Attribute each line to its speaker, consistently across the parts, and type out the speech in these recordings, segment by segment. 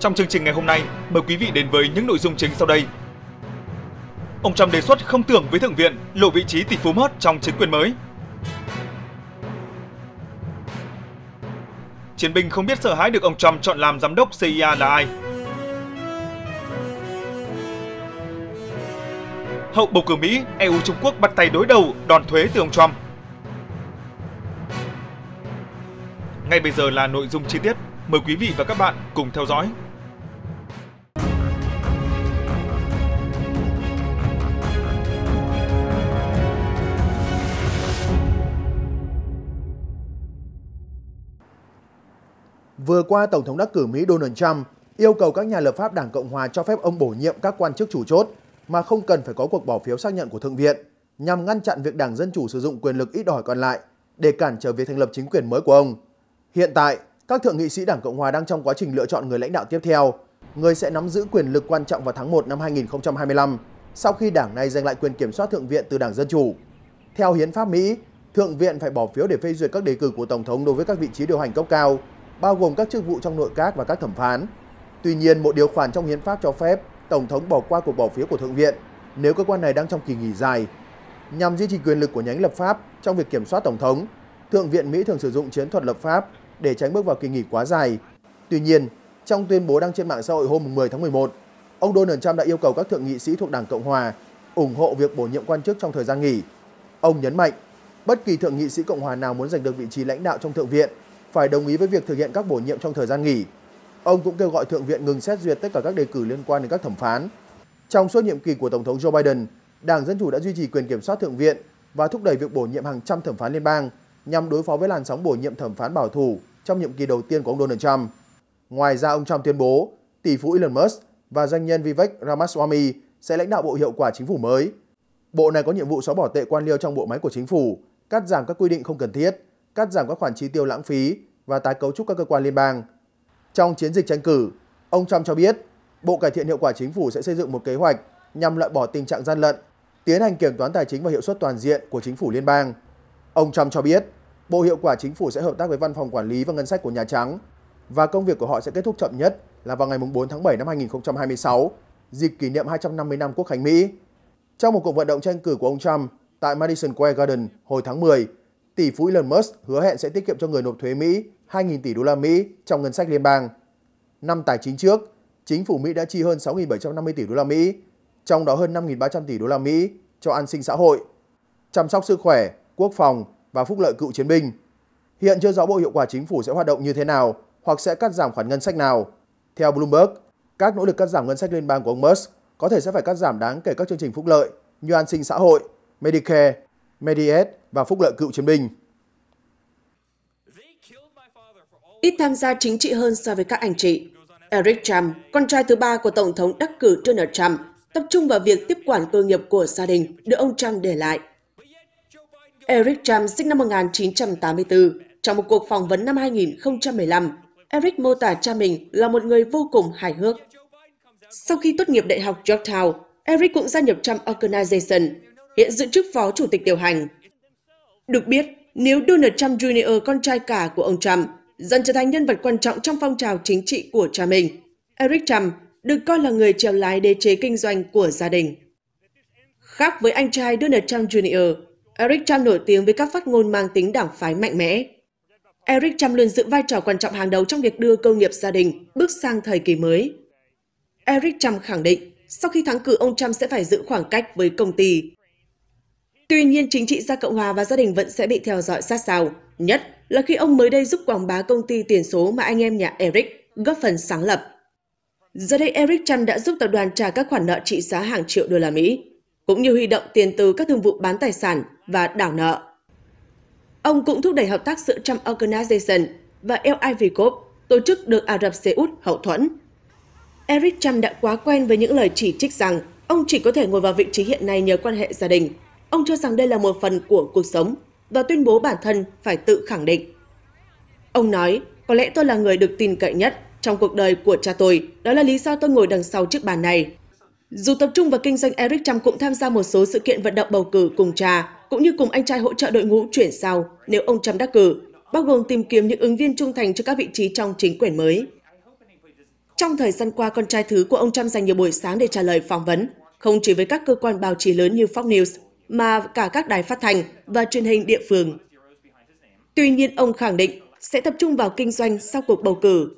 Speaker 1: Trong chương trình ngày hôm nay, mời quý vị đến với những nội dung chính sau đây. Ông Trump đề xuất không tưởng với Thượng viện lộ vị trí tỷ phú mất trong chính quyền mới. Chiến binh không biết sợ hãi được ông Trump chọn làm giám đốc CIA là ai. Hậu bầu cử Mỹ, EU-Trung Quốc bắt tay đối đầu đòn thuế từ ông Trump. Ngay bây giờ là nội dung chi tiết, mời quý vị và các bạn cùng theo dõi. Vừa qua, Tổng thống đắc cử Mỹ Donald Trump yêu cầu các nhà lập pháp Đảng Cộng Hòa cho phép ông bổ nhiệm các quan chức chủ chốt mà không cần phải có cuộc bỏ phiếu xác nhận của Thượng viện nhằm ngăn chặn việc Đảng Dân Chủ sử dụng quyền lực ít đòi còn lại để cản trở việc thành lập chính quyền mới của ông. Hiện tại, các thượng nghị sĩ Đảng Cộng Hòa đang trong quá trình lựa chọn người lãnh đạo tiếp theo, người sẽ nắm giữ quyền lực quan trọng vào tháng 1 năm 2025 sau khi đảng này giành lại quyền kiểm soát Thượng viện từ Đảng Dân Chủ. Theo Hiến pháp Mỹ, Thượng viện phải bỏ phiếu để phê duyệt các đề cử của Tổng thống đối với các vị trí điều hành cấp cao bao gồm các chức vụ trong nội các và các thẩm phán. Tuy nhiên, một điều khoản trong hiến pháp cho phép Tổng thống bỏ qua cuộc bỏ phiếu của Thượng viện nếu cơ quan này đang trong kỳ nghỉ dài. Nhằm duy trì quyền lực của nhánh lập pháp trong việc kiểm soát Tổng thống, Thượng viện Mỹ thường sử dụng chiến thuật lập pháp để tránh bước vào kỳ nghỉ quá dài. Tuy nhiên, trong tuyên bố đăng trên mạng xã hội hôm 10 tháng 11, ông Donald Trump đã yêu cầu các thượng nghị sĩ thuộc Đảng Cộng Hòa ủng hộ việc bổ nhiệm quan chức trong thời gian nghỉ. Ông nhấn mạnh, bất kỳ thượng nghị sĩ Cộng Hòa nào muốn giành được vị trí lãnh đạo trong Thượng viện phải đồng ý với việc thực hiện các bổ nhiệm trong thời gian nghỉ. Ông cũng kêu gọi Thượng viện ngừng xét duyệt tất cả các đề cử liên quan đến các thẩm phán. Trong suốt nhiệm kỳ của Tổng thống Joe Biden, Đảng Dân Chủ đã duy trì quyền kiểm soát Thượng viện và thúc đẩy việc bổ nhiệm hàng trăm thẩm phán liên bang nhằm đối phó với làn sóng bổ nhiệm thẩm phán bảo thủ trong nhiệm kỳ đầu tiên của ông Donald Trump. Ngoài ra, ông Trump tuyên bố tỷ phú Elon Musk và doanh nhân Vivek Ramaswamy sẽ lãnh đạo bộ hiệu quả chính phủ mới. Bộ này có nhiệm vụ xóa bỏ tệ quan liêu trong bộ máy của chính phủ, cắt giảm các quy định không cần thiết, cắt giảm các khoản chi tiêu lãng phí và tái cấu trúc các cơ quan liên bang. Trong chiến dịch tranh cử, ông Trump cho biết Bộ Cải thiện Hiệu quả Chính phủ sẽ xây dựng một kế hoạch nhằm loại bỏ tình trạng gian lận, tiến hành kiểm toán tài chính và hiệu suất toàn diện của chính phủ liên bang. Ông Trump cho biết Bộ Hiệu quả Chính phủ sẽ hợp tác với Văn phòng Quản lý và Ngân sách của Nhà Trắng và công việc của họ sẽ kết thúc chậm nhất là vào ngày 4 tháng 7 năm 2026, dịp kỷ niệm 250 năm Quốc khánh Mỹ. Trong một cuộc vận động tranh cử của ông Trump tại Madison Square Garden hồi tháng 10, tỷ phú Elon Musk hứa hẹn sẽ tiết kiệm cho người nộp thuế Mỹ 2.000 tỷ đô la Mỹ trong ngân sách liên bang. Năm tài chính trước, chính phủ Mỹ đã chi hơn 6.750 tỷ đô la Mỹ, trong đó hơn 5.300 tỷ đô la Mỹ cho an sinh xã hội, chăm sóc sức khỏe, quốc phòng và phúc lợi cựu chiến binh. Hiện chưa rõ bộ hiệu quả chính phủ sẽ hoạt động như thế nào hoặc sẽ cắt giảm khoản ngân sách nào. Theo Bloomberg, các nỗ lực cắt giảm ngân sách liên bang của ông Musk có thể sẽ phải cắt giảm đáng kể các chương trình phúc lợi như an sinh xã hội, Medicare Medies và phúc lợi cựu chiến binh.
Speaker 2: Ít tham gia chính trị hơn so với các anh chị. Eric Trump, con trai thứ ba của Tổng thống đắc cử Donald Trump, tập trung vào việc tiếp quản cơ nghiệp của gia đình được ông Trump để lại. Eric Trump sinh năm 1984. Trong một cuộc phỏng vấn năm 2015, Eric mô tả cha mình là một người vô cùng hài hước. Sau khi tốt nghiệp Đại học Georgetown, Eric cũng gia nhập Trump Organization, hiện giữ chức phó chủ tịch điều hành. Được biết, nếu Donald Trump Jr., con trai cả của ông Trump, dần trở thành nhân vật quan trọng trong phong trào chính trị của cha mình, Eric Trump được coi là người trèo lái đế chế kinh doanh của gia đình. Khác với anh trai Donald Trump Jr., Eric Trump nổi tiếng với các phát ngôn mang tính đảng phái mạnh mẽ. Eric Trump luôn giữ vai trò quan trọng hàng đầu trong việc đưa công nghiệp gia đình bước sang thời kỳ mới. Eric Trump khẳng định, sau khi thắng cử ông Trump sẽ phải giữ khoảng cách với công ty, Tuy nhiên, chính trị gia Cộng hòa và gia đình vẫn sẽ bị theo dõi sát sao, nhất là khi ông mới đây giúp quảng bá công ty tiền số mà anh em nhà Eric góp phần sáng lập. Giờ đây Eric Chan đã giúp tập đoàn trả các khoản nợ trị giá hàng triệu đô la Mỹ, cũng như huy động tiền từ các thương vụ bán tài sản và đảo nợ. Ông cũng thúc đẩy hợp tác giữa Trump Organization và LIVCOP, tổ chức được Ả Rập Xê Út hậu thuẫn. Eric Trump đã quá quen với những lời chỉ trích rằng ông chỉ có thể ngồi vào vị trí hiện nay nhờ quan hệ gia đình Ông cho rằng đây là một phần của cuộc sống và tuyên bố bản thân phải tự khẳng định. Ông nói, có lẽ tôi là người được tin cậy nhất trong cuộc đời của cha tôi, đó là lý do tôi ngồi đằng sau chiếc bàn này. Dù tập trung vào kinh doanh Eric Trump cũng tham gia một số sự kiện vận động bầu cử cùng cha, cũng như cùng anh trai hỗ trợ đội ngũ chuyển sau nếu ông Trump đắc cử, bao gồm tìm kiếm những ứng viên trung thành cho các vị trí trong chính quyền mới. Trong thời gian qua, con trai thứ của ông Trump dành nhiều buổi sáng để trả lời phỏng vấn, không chỉ với các cơ quan báo chí lớn như Fox News, mà cả các đài phát thanh và truyền hình địa phương. Tuy
Speaker 3: nhiên, ông khẳng định sẽ tập trung vào kinh doanh sau cuộc bầu cử.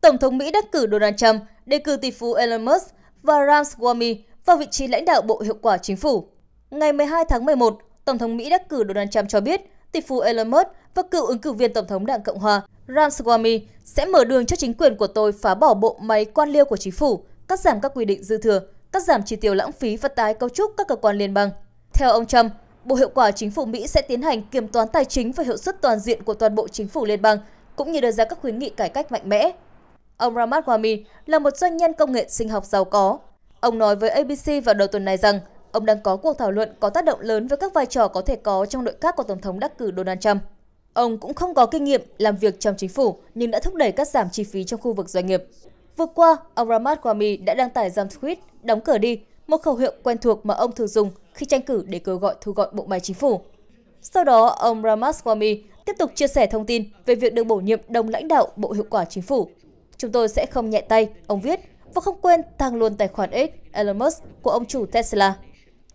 Speaker 3: Tổng thống Mỹ đắc cử Donald Trump đề cử tỷ phú Elon Musk và Ramaswamy vào vị trí lãnh đạo Bộ Hiệu quả Chính phủ. Ngày 12 tháng 11, Tổng thống Mỹ đắc cử Donald Trump cho biết tỷ phú Elon Musk và cựu ứng cử viên Tổng thống Đảng Cộng Hòa Ramaswamy sẽ mở đường cho chính quyền của tôi phá bỏ bộ máy quan liêu của chính phủ, cắt giảm các quy định dư thừa, cắt giảm chi tiêu lãng phí và tái cấu trúc các cơ quan liên bang. Theo ông Trump, Bộ Hiệu quả Chính phủ Mỹ sẽ tiến hành kiểm toán tài chính và hiệu suất toàn diện của toàn bộ chính phủ liên bang, cũng như đưa ra các khuyến nghị cải cách mạnh mẽ. Ông Ramaswamy là một doanh nhân công nghệ sinh học giàu có. Ông nói với ABC vào đầu tuần này rằng ông đang có cuộc thảo luận có tác động lớn với các vai trò có thể có trong nội các của Tổng thống đắc cử Donald Trump. Ông cũng không có kinh nghiệm làm việc trong chính phủ nhưng đã thúc đẩy cắt giảm chi phí trong khu vực doanh nghiệp. Vừa qua, ông Ramad Kwame đã đăng tải dòng tweet đóng cửa đi, một khẩu hiệu quen thuộc mà ông thường dùng khi tranh cử để kêu gọi thu gọn bộ máy chính phủ. Sau đó, ông Ramaswamy tiếp tục chia sẻ thông tin về việc được bổ nhiệm đồng lãnh đạo Bộ Hiệu quả Chính phủ. Chúng tôi sẽ không nhẹ tay, ông viết, và không quên tăng luôn tài khoản X Elon Musk của ông chủ Tesla.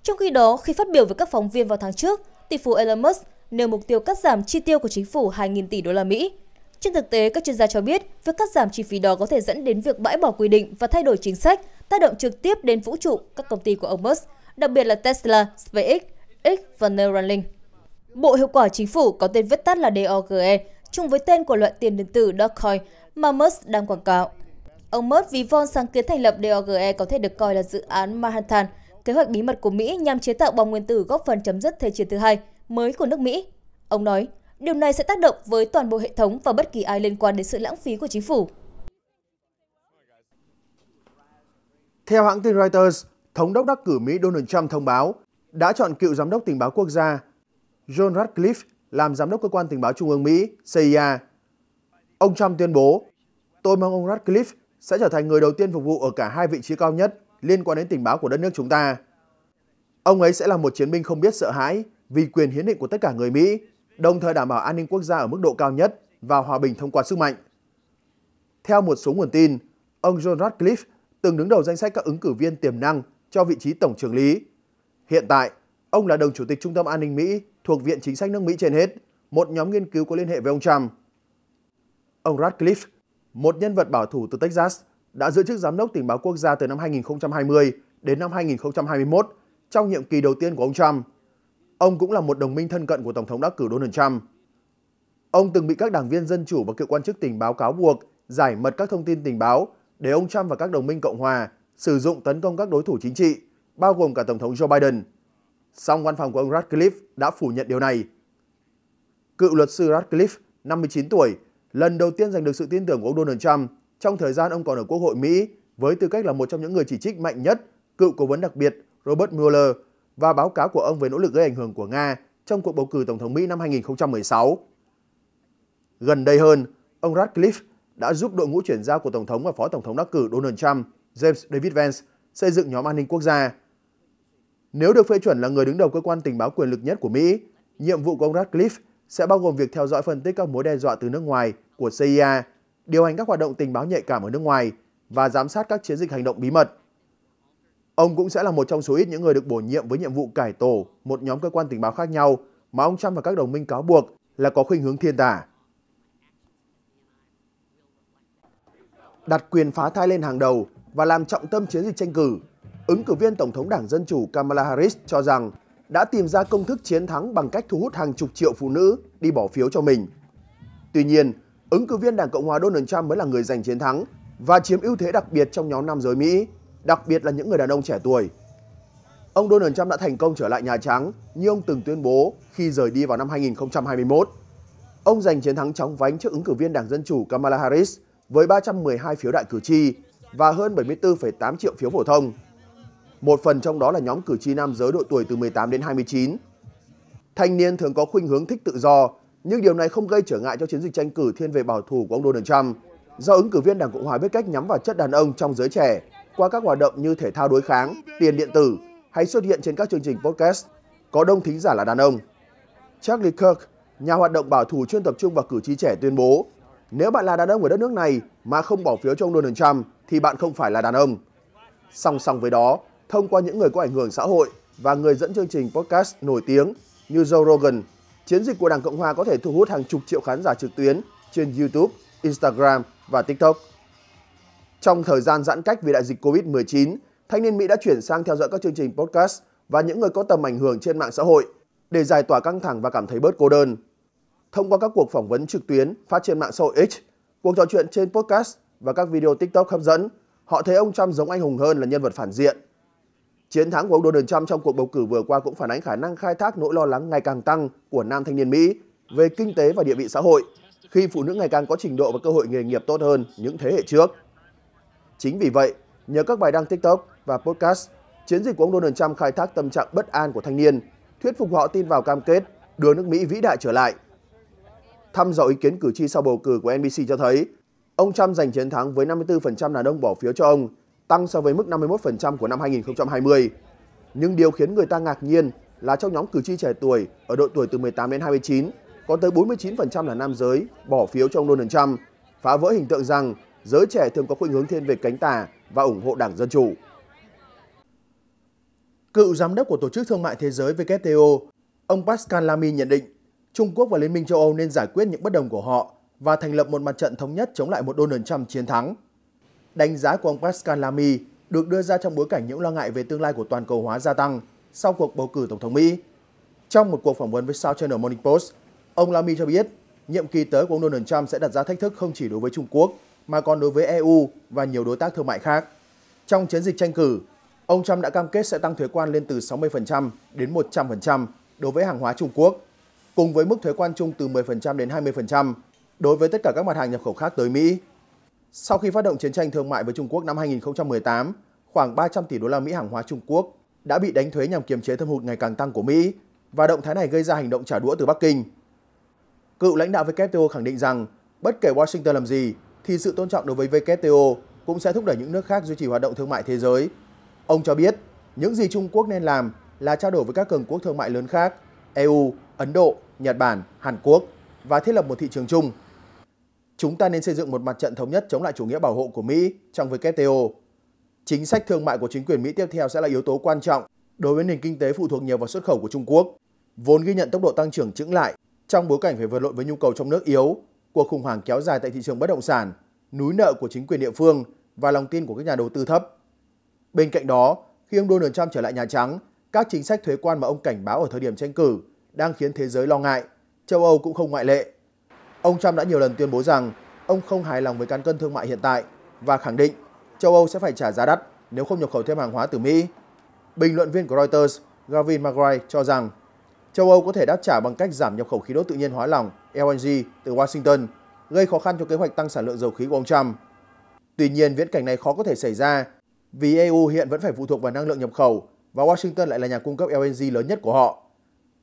Speaker 3: Trong khi đó, khi phát biểu với các phóng viên vào tháng trước, tỷ phú Elon Musk nêu mục tiêu cắt giảm chi tiêu của chính phủ 2.000 tỷ đô la Mỹ trên thực tế, các chuyên gia cho biết, việc cắt giảm chi phí đó có thể dẫn đến việc bãi bỏ quy định và thay đổi chính sách, tác động trực tiếp đến vũ trụ các công ty của ông Musk, đặc biệt là Tesla, SpaceX, X và Neuralink. Bộ Hiệu quả Chính phủ có tên viết tắt là DOGE, chung với tên của loại tiền điện tử Dogecoin mà Musk đang quảng cáo. Ông Musk vì von sáng kiến thành lập DOGE có thể được coi là dự án Manhattan, kế hoạch bí mật của Mỹ nhằm chế tạo bom nguyên tử góp phần chấm dứt Thế chiến thứ hai mới của nước Mỹ. Ông nói, Điều này sẽ tác động với toàn bộ hệ thống và bất kỳ ai liên quan đến sự lãng phí của chính phủ.
Speaker 1: Theo hãng tin Reuters, Thống đốc đắc cử Mỹ Donald Trump thông báo đã chọn cựu giám đốc tình báo quốc gia John Ratcliffe làm giám đốc cơ quan tình báo Trung ương Mỹ CIA. Ông Trump tuyên bố, tôi mong ông Ratcliffe sẽ trở thành người đầu tiên phục vụ ở cả hai vị trí cao nhất liên quan đến tình báo của đất nước chúng ta. Ông ấy sẽ là một chiến binh không biết sợ hãi vì quyền hiến định của tất cả người Mỹ đồng thời đảm bảo an ninh quốc gia ở mức độ cao nhất và hòa bình thông qua sức mạnh. Theo một số nguồn tin, ông John Radcliffe từng đứng đầu danh sách các ứng cử viên tiềm năng cho vị trí Tổng trưởng lý. Hiện tại, ông là đồng chủ tịch Trung tâm An ninh Mỹ thuộc Viện Chính sách nước Mỹ trên hết, một nhóm nghiên cứu có liên hệ với ông Trump. Ông Radcliffe, một nhân vật bảo thủ từ Texas, đã giữ chức giám đốc tình báo quốc gia từ năm 2020 đến năm 2021 trong nhiệm kỳ đầu tiên của ông Trump. Ông cũng là một đồng minh thân cận của Tổng thống đắc cử Donald Trump. Ông từng bị các đảng viên Dân Chủ và cựu quan chức tình báo cáo buộc giải mật các thông tin tình báo để ông Trump và các đồng minh Cộng Hòa sử dụng tấn công các đối thủ chính trị, bao gồm cả Tổng thống Joe Biden. Song văn phòng của ông Radcliffe đã phủ nhận điều này. Cựu luật sư Radcliffe, 59 tuổi, lần đầu tiên giành được sự tin tưởng của ông Donald Trump trong thời gian ông còn ở Quốc hội Mỹ với tư cách là một trong những người chỉ trích mạnh nhất cựu cố vấn đặc biệt Robert Mueller và báo cáo của ông về nỗ lực gây ảnh hưởng của Nga trong cuộc bầu cử Tổng thống Mỹ năm 2016. Gần đây hơn, ông Radcliffe đã giúp đội ngũ chuyển giao của Tổng thống và Phó Tổng thống đắc cử Donald Trump, James David Vance, xây dựng nhóm an ninh quốc gia. Nếu được phê chuẩn là người đứng đầu cơ quan tình báo quyền lực nhất của Mỹ, nhiệm vụ của ông Radcliffe sẽ bao gồm việc theo dõi phân tích các mối đe dọa từ nước ngoài của CIA, điều hành các hoạt động tình báo nhạy cảm ở nước ngoài và giám sát các chiến dịch hành động bí mật. Ông cũng sẽ là một trong số ít những người được bổ nhiệm với nhiệm vụ cải tổ một nhóm cơ quan tình báo khác nhau mà ông Trump và các đồng minh cáo buộc là có khuynh hướng thiên tả. Đặt quyền phá thai lên hàng đầu và làm trọng tâm chiến dịch tranh cử, ứng cử viên Tổng thống Đảng Dân Chủ Kamala Harris cho rằng đã tìm ra công thức chiến thắng bằng cách thu hút hàng chục triệu phụ nữ đi bỏ phiếu cho mình. Tuy nhiên, ứng cử viên Đảng Cộng hòa Donald Trump mới là người giành chiến thắng và chiếm ưu thế đặc biệt trong nhóm nam giới Mỹ đặc biệt là những người đàn ông trẻ tuổi. Ông Donald Trump đã thành công trở lại Nhà Trắng như ông từng tuyên bố khi rời đi vào năm 2021. Ông giành chiến thắng chóng vánh trước ứng cử viên Đảng Dân Chủ Kamala Harris với 312 phiếu đại cử tri và hơn 74,8 triệu phiếu phổ thông. Một phần trong đó là nhóm cử tri nam giới độ tuổi từ 18 đến 29. Thanh niên thường có khuynh hướng thích tự do, nhưng điều này không gây trở ngại cho chiến dịch tranh cử thiên về bảo thủ của ông Donald Trump, do ứng cử viên Đảng Cộng hòa biết cách nhắm vào chất đàn ông trong giới trẻ qua các hoạt động như thể thao đối kháng, tiền điện tử hay xuất hiện trên các chương trình podcast có đông thính giả là đàn ông. Charlie Kirk, nhà hoạt động bảo thủ chuyên tập trung vào cử tri trẻ tuyên bố nếu bạn là đàn ông ở đất nước này mà không bỏ phiếu cho ông Donald Trump thì bạn không phải là đàn ông. Song song với đó, thông qua những người có ảnh hưởng xã hội và người dẫn chương trình podcast nổi tiếng như Joe Rogan, chiến dịch của Đảng Cộng Hòa có thể thu hút hàng chục triệu khán giả trực tuyến trên YouTube, Instagram và TikTok. Trong thời gian giãn cách vì đại dịch Covid-19, thanh niên Mỹ đã chuyển sang theo dõi các chương trình podcast và những người có tầm ảnh hưởng trên mạng xã hội để giải tỏa căng thẳng và cảm thấy bớt cô đơn. Thông qua các cuộc phỏng vấn trực tuyến phát trên mạng xã hội X, cuộc trò chuyện trên podcast và các video TikTok hấp dẫn, họ thấy ông Trump giống anh hùng hơn là nhân vật phản diện. Chiến thắng của ông Donald Trump trong cuộc bầu cử vừa qua cũng phản ánh khả năng khai thác nỗi lo lắng ngày càng tăng của nam thanh niên Mỹ về kinh tế và địa vị xã hội, khi phụ nữ ngày càng có trình độ và cơ hội nghề nghiệp tốt hơn những thế hệ trước. Chính vì vậy, nhờ các bài đăng TikTok và podcast, chiến dịch của ông Donald Trump khai thác tâm trạng bất an của thanh niên, thuyết phục họ tin vào cam kết đưa nước Mỹ vĩ đại trở lại. Thăm dò ý kiến cử tri sau bầu cử của NBC cho thấy, ông Trump giành chiến thắng với 54% đàn ông bỏ phiếu cho ông, tăng so với mức 51% của năm 2020. Nhưng điều khiến người ta ngạc nhiên là trong nhóm cử tri trẻ tuổi ở độ tuổi từ 18 đến 29, có tới 49% là nam giới bỏ phiếu cho ông Donald Trump, phá vỡ hình tượng rằng giới trẻ thường có khuynh hướng thiên về cánh tả và ủng hộ Đảng Dân Chủ. Cựu giám đốc của Tổ chức Thương mại Thế giới WTO, ông Pascal Lamy nhận định Trung Quốc và Liên minh châu Âu nên giải quyết những bất đồng của họ và thành lập một mặt trận thống nhất chống lại một Donald Trump chiến thắng. Đánh giá của ông Pascal Lamy được đưa ra trong bối cảnh những lo ngại về tương lai của toàn cầu hóa gia tăng sau cuộc bầu cử Tổng thống Mỹ. Trong một cuộc phỏng vấn với South China Morning Post, ông Lamy cho biết nhiệm kỳ tới của ông Donald Trump sẽ đặt ra thách thức không chỉ đối với Trung Quốc mà còn đối với EU và nhiều đối tác thương mại khác. Trong chiến dịch tranh cử, ông Trump đã cam kết sẽ tăng thuế quan lên từ 60% đến 100% đối với hàng hóa Trung Quốc, cùng với mức thuế quan chung từ 10% đến 20% đối với tất cả các mặt hàng nhập khẩu khác tới Mỹ. Sau khi phát động chiến tranh thương mại với Trung Quốc năm 2018, khoảng 300 tỷ đô la Mỹ hàng hóa Trung Quốc đã bị đánh thuế nhằm kiềm chế thâm hụt ngày càng tăng của Mỹ và động thái này gây ra hành động trả đũa từ Bắc Kinh. Cựu lãnh đạo WTO khẳng định rằng bất kể Washington làm gì thì sự tôn trọng đối với WTO cũng sẽ thúc đẩy những nước khác duy trì hoạt động thương mại thế giới. Ông cho biết, những gì Trung Quốc nên làm là trao đổi với các cường quốc thương mại lớn khác, EU, Ấn Độ, Nhật Bản, Hàn Quốc và thiết lập một thị trường chung. Chúng ta nên xây dựng một mặt trận thống nhất chống lại chủ nghĩa bảo hộ của Mỹ trong WTO. Chính sách thương mại của chính quyền Mỹ tiếp theo sẽ là yếu tố quan trọng đối với nền kinh tế phụ thuộc nhiều vào xuất khẩu của Trung Quốc, vốn ghi nhận tốc độ tăng trưởng chững lại trong bối cảnh phải vượt lội với nhu cầu trong nước yếu cuộc khủng hoảng kéo dài tại thị trường bất động sản, núi nợ của chính quyền địa phương và lòng tin của các nhà đầu tư thấp. Bên cạnh đó, khi ông Donald Trump trở lại Nhà Trắng, các chính sách thuế quan mà ông cảnh báo ở thời điểm tranh cử đang khiến thế giới lo ngại, châu Âu cũng không ngoại lệ. Ông Trump đã nhiều lần tuyên bố rằng ông không hài lòng với cán cân thương mại hiện tại và khẳng định châu Âu sẽ phải trả giá đắt nếu không nhập khẩu thêm hàng hóa từ Mỹ. Bình luận viên của Reuters Gavin McRae cho rằng châu Âu có thể đáp trả bằng cách giảm nhập khẩu khí đốt tự nhiên hóa lỏng LNG từ Washington, gây khó khăn cho kế hoạch tăng sản lượng dầu khí của ông Trump. Tuy nhiên, viễn cảnh này khó có thể xảy ra vì EU hiện vẫn phải phụ thuộc vào năng lượng nhập khẩu và Washington lại là nhà cung cấp LNG lớn nhất của họ.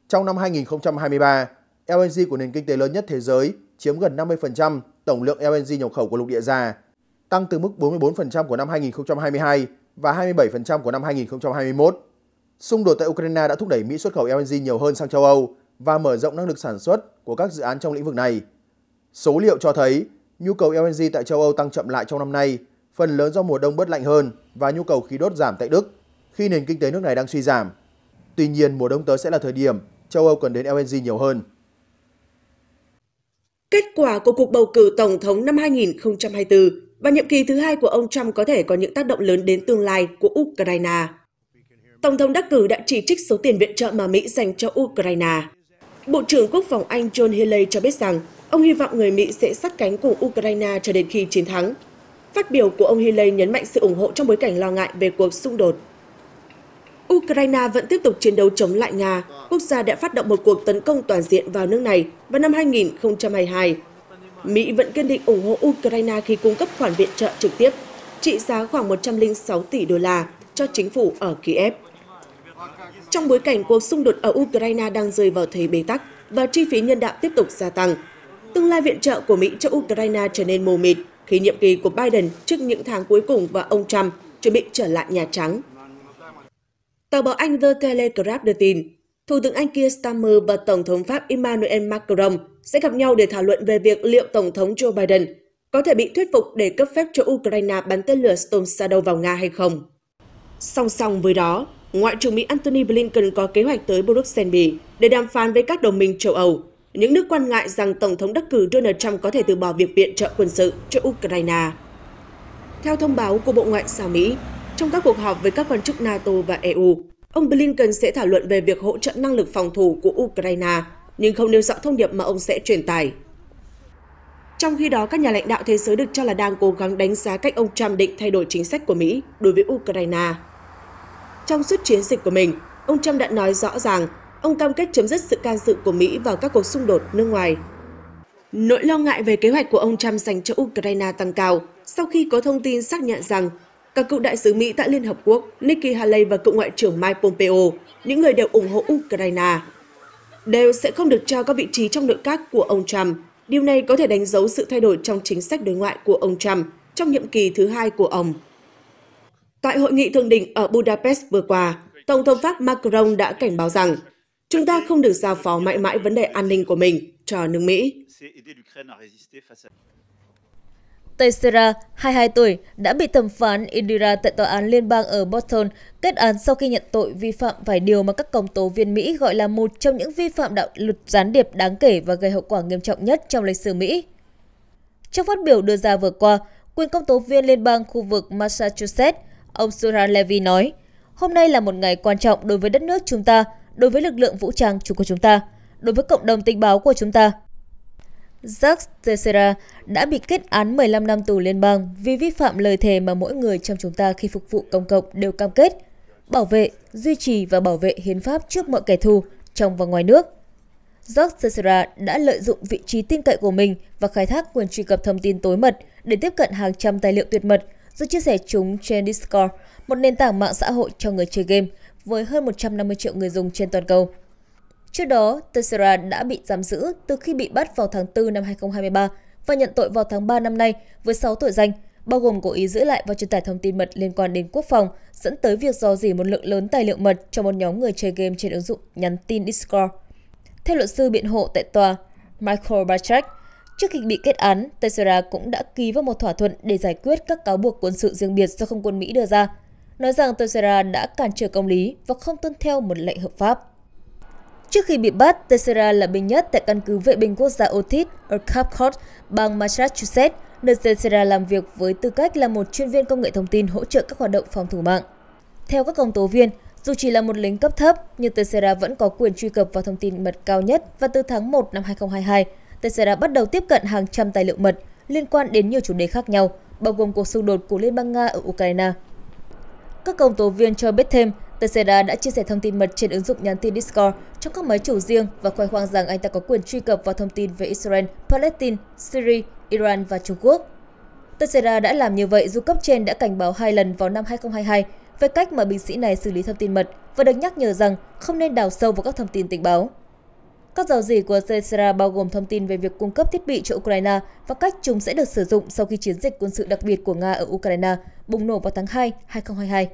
Speaker 1: Trong năm 2023, LNG của nền kinh tế lớn nhất thế giới chiếm gần 50% tổng lượng LNG nhập khẩu của lục địa già, tăng từ mức 44% của năm 2022 và 27% của năm 2021. Xung đột tại Ukraine đã thúc đẩy Mỹ xuất khẩu LNG nhiều hơn sang châu Âu, và mở rộng năng lực sản xuất của các dự án trong lĩnh vực này. Số liệu cho thấy nhu cầu LNG tại châu Âu tăng chậm lại trong năm nay, phần lớn do mùa đông bớt lạnh hơn và nhu cầu khí đốt giảm tại Đức, khi nền kinh tế nước này đang suy giảm. Tuy nhiên, mùa đông tới sẽ là thời điểm châu Âu cần đến LNG nhiều hơn. Kết quả của cuộc bầu
Speaker 2: cử Tổng thống năm 2024 và nhiệm kỳ thứ hai của ông Trump có thể có những tác động lớn đến tương lai của Ukraine. Tổng thống đắc cử đã chỉ trích số tiền viện trợ mà Mỹ dành cho Ukraine. Bộ trưởng Quốc phòng Anh John Healey cho biết rằng ông hy vọng người Mỹ sẽ sát cánh cùng Ukraine cho đến khi chiến thắng. Phát biểu của ông Healey nhấn mạnh sự ủng hộ trong bối cảnh lo ngại về cuộc xung đột. Ukraine vẫn tiếp tục chiến đấu chống lại Nga. Quốc gia đã phát động một cuộc tấn công toàn diện vào nước này vào năm 2022. Mỹ vẫn kiên định ủng hộ Ukraine khi cung cấp khoản viện trợ trực tiếp trị giá khoảng 106 tỷ đô la cho chính phủ ở Kiev trong bối cảnh cuộc xung đột ở Ukraine đang rơi vào thế bế tắc và chi phí nhân đạo tiếp tục gia tăng. Tương lai viện trợ của Mỹ cho Ukraine trở nên mù mịt khi nhiệm kỳ của Biden trước những tháng cuối cùng và ông Trump chuẩn bị trở lại Nhà Trắng. Tờ báo Anh The Telegraph đưa tin, Thủ tướng Anh Keir Starmer và Tổng thống Pháp Emmanuel Macron sẽ gặp nhau để thảo luận về việc liệu Tổng thống Joe Biden có thể bị thuyết phục để cấp phép cho Ukraine bắn tên lửa Storm Shadow vào Nga hay không. Song song với đó, Ngoại trưởng Mỹ Antony Blinken có kế hoạch tới Bruxelles Bỉ để đàm phán với các đồng minh châu Âu. Những nước quan ngại rằng Tổng thống đắc cử Donald Trump có thể từ bỏ việc viện trợ quân sự cho Ukraine. Theo thông báo của Bộ Ngoại giao Mỹ, trong các cuộc họp với các quan chức NATO và EU, ông Blinken sẽ thảo luận về việc hỗ trợ năng lực phòng thủ của Ukraine, nhưng không nêu rõ thông điệp mà ông sẽ truyền tải. Trong khi đó, các nhà lãnh đạo thế giới được cho là đang cố gắng đánh giá cách ông Trump định thay đổi chính sách của Mỹ đối với Ukraine. Trong suốt chiến dịch của mình, ông Trump đã nói rõ ràng ông cam kết chấm dứt sự can dự của Mỹ vào các cuộc xung đột nước ngoài. Nỗi lo ngại về kế hoạch của ông Trump dành cho Ukraine tăng cao sau khi có thông tin xác nhận rằng các cựu đại sứ Mỹ tại Liên Hợp Quốc Nikki Haley và cựu ngoại trưởng Mike Pompeo, những người đều ủng hộ Ukraine, đều sẽ không được cho các vị trí trong nội các của ông Trump. Điều này có thể đánh dấu sự thay đổi trong chính sách đối ngoại của ông Trump trong nhiệm kỳ thứ hai của ông. Tại hội nghị thượng đỉnh ở Budapest vừa qua, Tổng thống Pháp Macron đã cảnh báo rằng chúng ta
Speaker 3: không được giao phó mãi mãi vấn đề an ninh của mình cho nước Mỹ. Teixeira, 22 tuổi, đã bị thẩm phán Indira tại tòa án liên bang ở Boston kết án sau khi nhận tội vi phạm vài điều mà các công tố viên Mỹ gọi là một trong những vi phạm đạo luật gián điệp đáng kể và gây hậu quả nghiêm trọng nhất trong lịch sử Mỹ. Trong phát biểu đưa ra vừa qua, quyền công tố viên liên bang khu vực Massachusetts Ông Suran Levy nói, hôm nay là một ngày quan trọng đối với đất nước chúng ta, đối với lực lượng vũ trang chủ của chúng ta, đối với cộng đồng tình báo của chúng ta. Jacques Teixeira đã bị kết án 15 năm tù liên bang vì vi phạm lời thề mà mỗi người trong chúng ta khi phục vụ công cộng đều cam kết, bảo vệ, duy trì và bảo vệ hiến pháp trước mọi kẻ thù, trong và ngoài nước. Jacques Teixeira đã lợi dụng vị trí tin cậy của mình và khai thác quyền truy cập thông tin tối mật để tiếp cận hàng trăm tài liệu tuyệt mật rồi chia sẻ chúng trên Discord, một nền tảng mạng xã hội cho người chơi game với hơn 150 triệu người dùng trên toàn cầu. Trước đó, Tessera đã bị giam giữ từ khi bị bắt vào tháng 4 năm 2023 và nhận tội vào tháng 3 năm nay với 6 tội danh, bao gồm cố ý giữ lại và truyền tải thông tin mật liên quan đến quốc phòng, dẫn tới việc dò dỉ một lượng lớn tài liệu mật cho một nhóm người chơi game trên ứng dụng nhắn tin Discord. Theo luật sư biện hộ tại tòa, Michael Barchak, Trước khi bị kết án, Teixeira cũng đã ký vào một thỏa thuận để giải quyết các cáo buộc quân sự riêng biệt do không quân Mỹ đưa ra, nói rằng Teixeira đã cản trở công lý và không tuân theo một lệnh hợp pháp. Trước khi bị bắt, Teixeira là binh nhất tại căn cứ vệ binh quốc gia Otis ở Cape Cod, bang Massachusetts, nơi Teixeira làm việc với tư cách là một chuyên viên công nghệ thông tin hỗ trợ các hoạt động phòng thủ mạng. Theo các công tố viên, dù chỉ là một lính cấp thấp, nhưng Teixeira vẫn có quyền truy cập vào thông tin mật cao nhất và từ tháng 1 năm 2022, đã bắt đầu tiếp cận hàng trăm tài liệu mật liên quan đến nhiều chủ đề khác nhau, bao gồm cuộc xung đột của Liên bang Nga ở Ukraine. Các công tố viên cho biết thêm, Teixeira đã chia sẻ thông tin mật trên ứng dụng nhắn tin Discord trong các máy chủ riêng và khoe khoang rằng anh ta có quyền truy cập vào thông tin về Israel, Palestine, Syria, Iran và Trung Quốc. Teixeira đã làm như vậy dù cấp trên đã cảnh báo hai lần vào năm 2022 về cách mà binh sĩ này xử lý thông tin mật và được nhắc nhở rằng không nên đào sâu vào các thông tin tình báo. Các rò rỉ của Cesera bao gồm thông tin về việc cung cấp thiết bị cho Ukraine và cách chúng sẽ được sử dụng sau khi chiến dịch quân sự đặc biệt của Nga ở Ukraine bùng nổ vào tháng 2, 2022.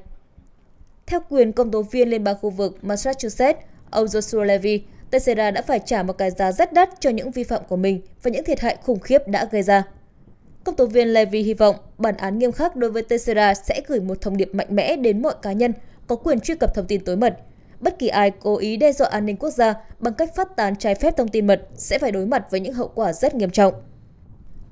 Speaker 3: Theo quyền công tố viên liên bang khu vực Massachusetts, ông Joshua Levy, Tesla đã phải trả một cái giá rất đắt cho những vi phạm của mình và những thiệt hại khủng khiếp đã gây ra. Công tố viên Levy hy vọng bản án nghiêm khắc đối với Tesla sẽ gửi một thông điệp mạnh mẽ đến mọi cá nhân có quyền truy cập thông tin tối mật, bất kỳ ai cố ý đe dọa an ninh quốc gia bằng cách phát tán trái phép thông tin mật sẽ phải đối mặt với những hậu quả rất nghiêm trọng.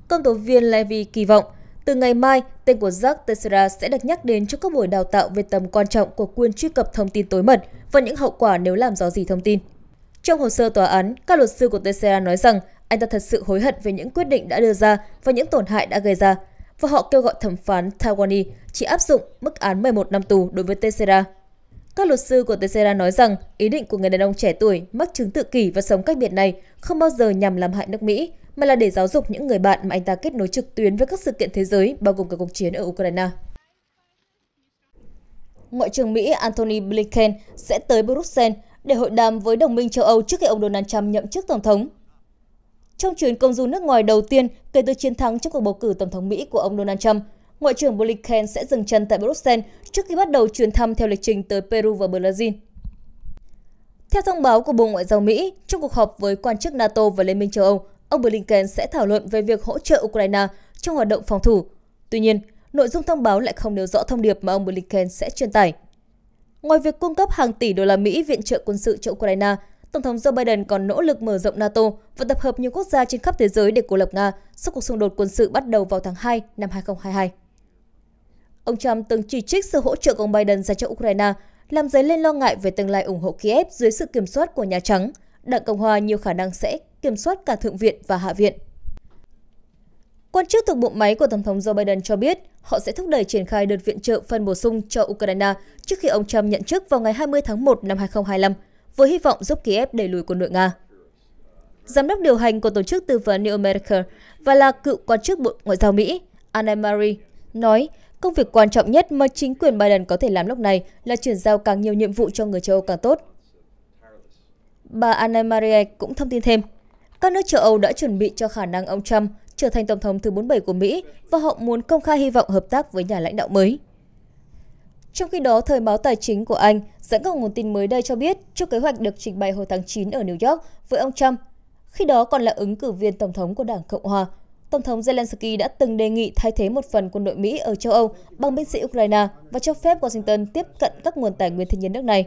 Speaker 3: Công tố viên Levy kỳ vọng, từ ngày mai, tên của Jack Teixeira sẽ được nhắc đến trong các buổi đào tạo về tầm quan trọng của quyền truy cập thông tin tối mật và những hậu quả nếu làm rõ gì thông tin. Trong hồ sơ tòa án, các luật sư của Teixeira nói rằng anh ta thật sự hối hận về những quyết định đã đưa ra và những tổn hại đã gây ra, và họ kêu gọi thẩm phán Tawani chỉ áp dụng mức án 11 năm tù đối với Teixeira các luật sư của Teixeira nói rằng ý định của người đàn ông trẻ tuổi mắc chứng tự kỷ và sống cách biệt này không bao giờ nhằm làm hại nước Mỹ, mà là để giáo dục những người bạn mà anh ta kết nối trực tuyến với các sự kiện thế giới, bao gồm cả cuộc chiến ở Ukraine. Ngoại trưởng Mỹ Antony Blinken sẽ tới Bruxelles để hội đàm với đồng minh châu Âu trước khi ông Donald Trump nhậm chức tổng thống. Trong chuyến công du nước ngoài đầu tiên kể từ chiến thắng trong cuộc bầu cử tổng thống Mỹ của ông Donald Trump, Ngoại trưởng Blinken sẽ dừng chân tại Bruxelles trước khi bắt đầu chuyến thăm theo lịch trình tới Peru và Brazil. Theo thông báo của Bộ Ngoại giao Mỹ, trong cuộc họp với quan chức NATO và Liên minh châu Âu, ông Blinken sẽ thảo luận về việc hỗ trợ Ukraine trong hoạt động phòng thủ. Tuy nhiên, nội dung thông báo lại không nêu rõ thông điệp mà ông Blinken sẽ truyền tải. Ngoài việc cung cấp hàng tỷ đô la Mỹ viện trợ quân sự cho Ukraine, Tổng thống Joe Biden còn nỗ lực mở rộng NATO và tập hợp nhiều quốc gia trên khắp thế giới để cô lập Nga sau cuộc xung đột quân sự bắt đầu vào tháng 2 năm 2022. Ông Trump từng chỉ trích sự hỗ trợ của ông Biden dành cho Ukraine, làm dấy lên lo ngại về tương lai ủng hộ Kiev dưới sự kiểm soát của Nhà Trắng. Đảng Cộng Hòa nhiều khả năng sẽ kiểm soát cả Thượng viện và Hạ viện. Quan chức thuộc bộ máy của Tổng thống Joe Biden cho biết họ sẽ thúc đẩy triển khai đợt viện trợ phân bổ sung cho Ukraine trước khi ông Trump nhận chức vào ngày 20 tháng 1 năm 2025, với hy vọng giúp Kiev đẩy lùi quân đội Nga. Giám đốc điều hành của tổ chức tư vấn New America và là cựu quan chức Bộ Ngoại giao Mỹ, Anne Marie, nói Công việc quan trọng nhất mà chính quyền Biden có thể làm lúc này là chuyển giao càng nhiều nhiệm vụ cho người châu Âu càng tốt. Bà Anna Maria cũng thông tin thêm, các nước châu Âu đã chuẩn bị cho khả năng ông Trump trở thành tổng thống thứ 47 của Mỹ và họ muốn công khai hy vọng hợp tác với nhà lãnh đạo mới. Trong khi đó, thời báo tài chính của Anh dẫn các nguồn tin mới đây cho biết trước kế hoạch được trình bày hồi tháng 9 ở New York với ông Trump, khi đó còn là ứng cử viên tổng thống của Đảng Cộng hòa Tổng thống Zelensky đã từng đề nghị thay thế một phần quân đội Mỹ ở châu Âu bằng binh sĩ Ukraine và cho phép Washington tiếp cận các nguồn tài nguyên thiên nhiên nước này.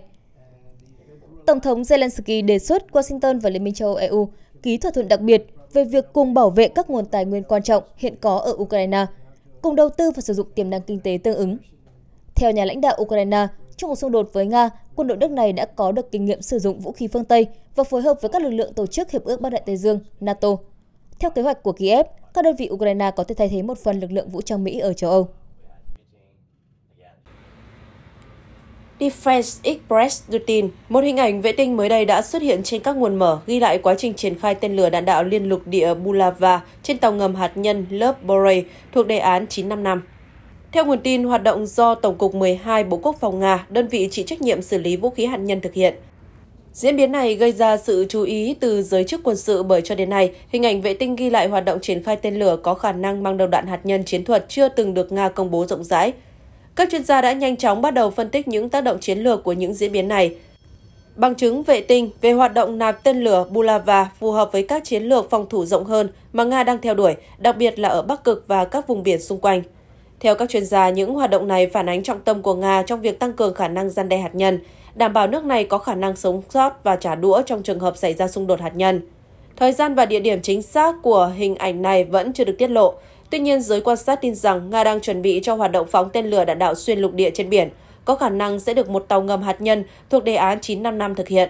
Speaker 3: Tổng thống Zelensky đề xuất Washington và Liên minh châu Âu EU ký thỏa thuận đặc biệt về việc cùng bảo vệ các nguồn tài nguyên quan trọng hiện có ở Ukraine, cùng đầu tư và sử dụng tiềm năng kinh tế tương ứng. Theo nhà lãnh đạo Ukraine, trong cuộc xung đột với Nga, quân đội nước này đã có được kinh nghiệm sử dụng vũ khí phương Tây và phối hợp với các lực lượng tổ chức Hiệp ước Bắc Đại Tây Dương, NATO. Theo kế hoạch của Kiev, các đơn vị Ukraine có thể thay thế một phần lực lượng vũ trang Mỹ ở châu Âu.
Speaker 4: Defense Express đưa tin, một hình ảnh vệ tinh mới đây đã xuất hiện trên các nguồn mở ghi lại quá trình triển khai tên lửa đạn đạo liên lục địa Bulava trên tàu ngầm hạt nhân lớp Borei thuộc đề án 955. Theo nguồn tin, hoạt động do Tổng cục 12 Bộ Quốc phòng Nga, đơn vị chịu trách nhiệm xử lý vũ khí hạt nhân thực hiện. Diễn biến này gây ra sự chú ý từ giới chức quân sự bởi cho đến nay, hình ảnh vệ tinh ghi lại hoạt động triển khai tên lửa có khả năng mang đầu đạn hạt nhân chiến thuật chưa từng được Nga công bố rộng rãi. Các chuyên gia đã nhanh chóng bắt đầu phân tích những tác động chiến lược của những diễn biến này. Bằng chứng vệ tinh về hoạt động nạp tên lửa Bulava phù hợp với các chiến lược phòng thủ rộng hơn mà Nga đang theo đuổi, đặc biệt là ở Bắc Cực và các vùng biển xung quanh. Theo các chuyên gia, những hoạt động này phản ánh trọng tâm của Nga trong việc tăng cường khả năng gian đe hạt nhân, đảm bảo nước này có khả năng sống sót và trả đũa trong trường hợp xảy ra xung đột hạt nhân. Thời gian và địa điểm chính xác của hình ảnh này vẫn chưa được tiết lộ. Tuy nhiên, giới quan sát tin rằng Nga đang chuẩn bị cho hoạt động phóng tên lửa đạn đạo xuyên lục địa trên biển, có khả năng sẽ được một tàu ngầm hạt nhân thuộc đề án 955 thực hiện.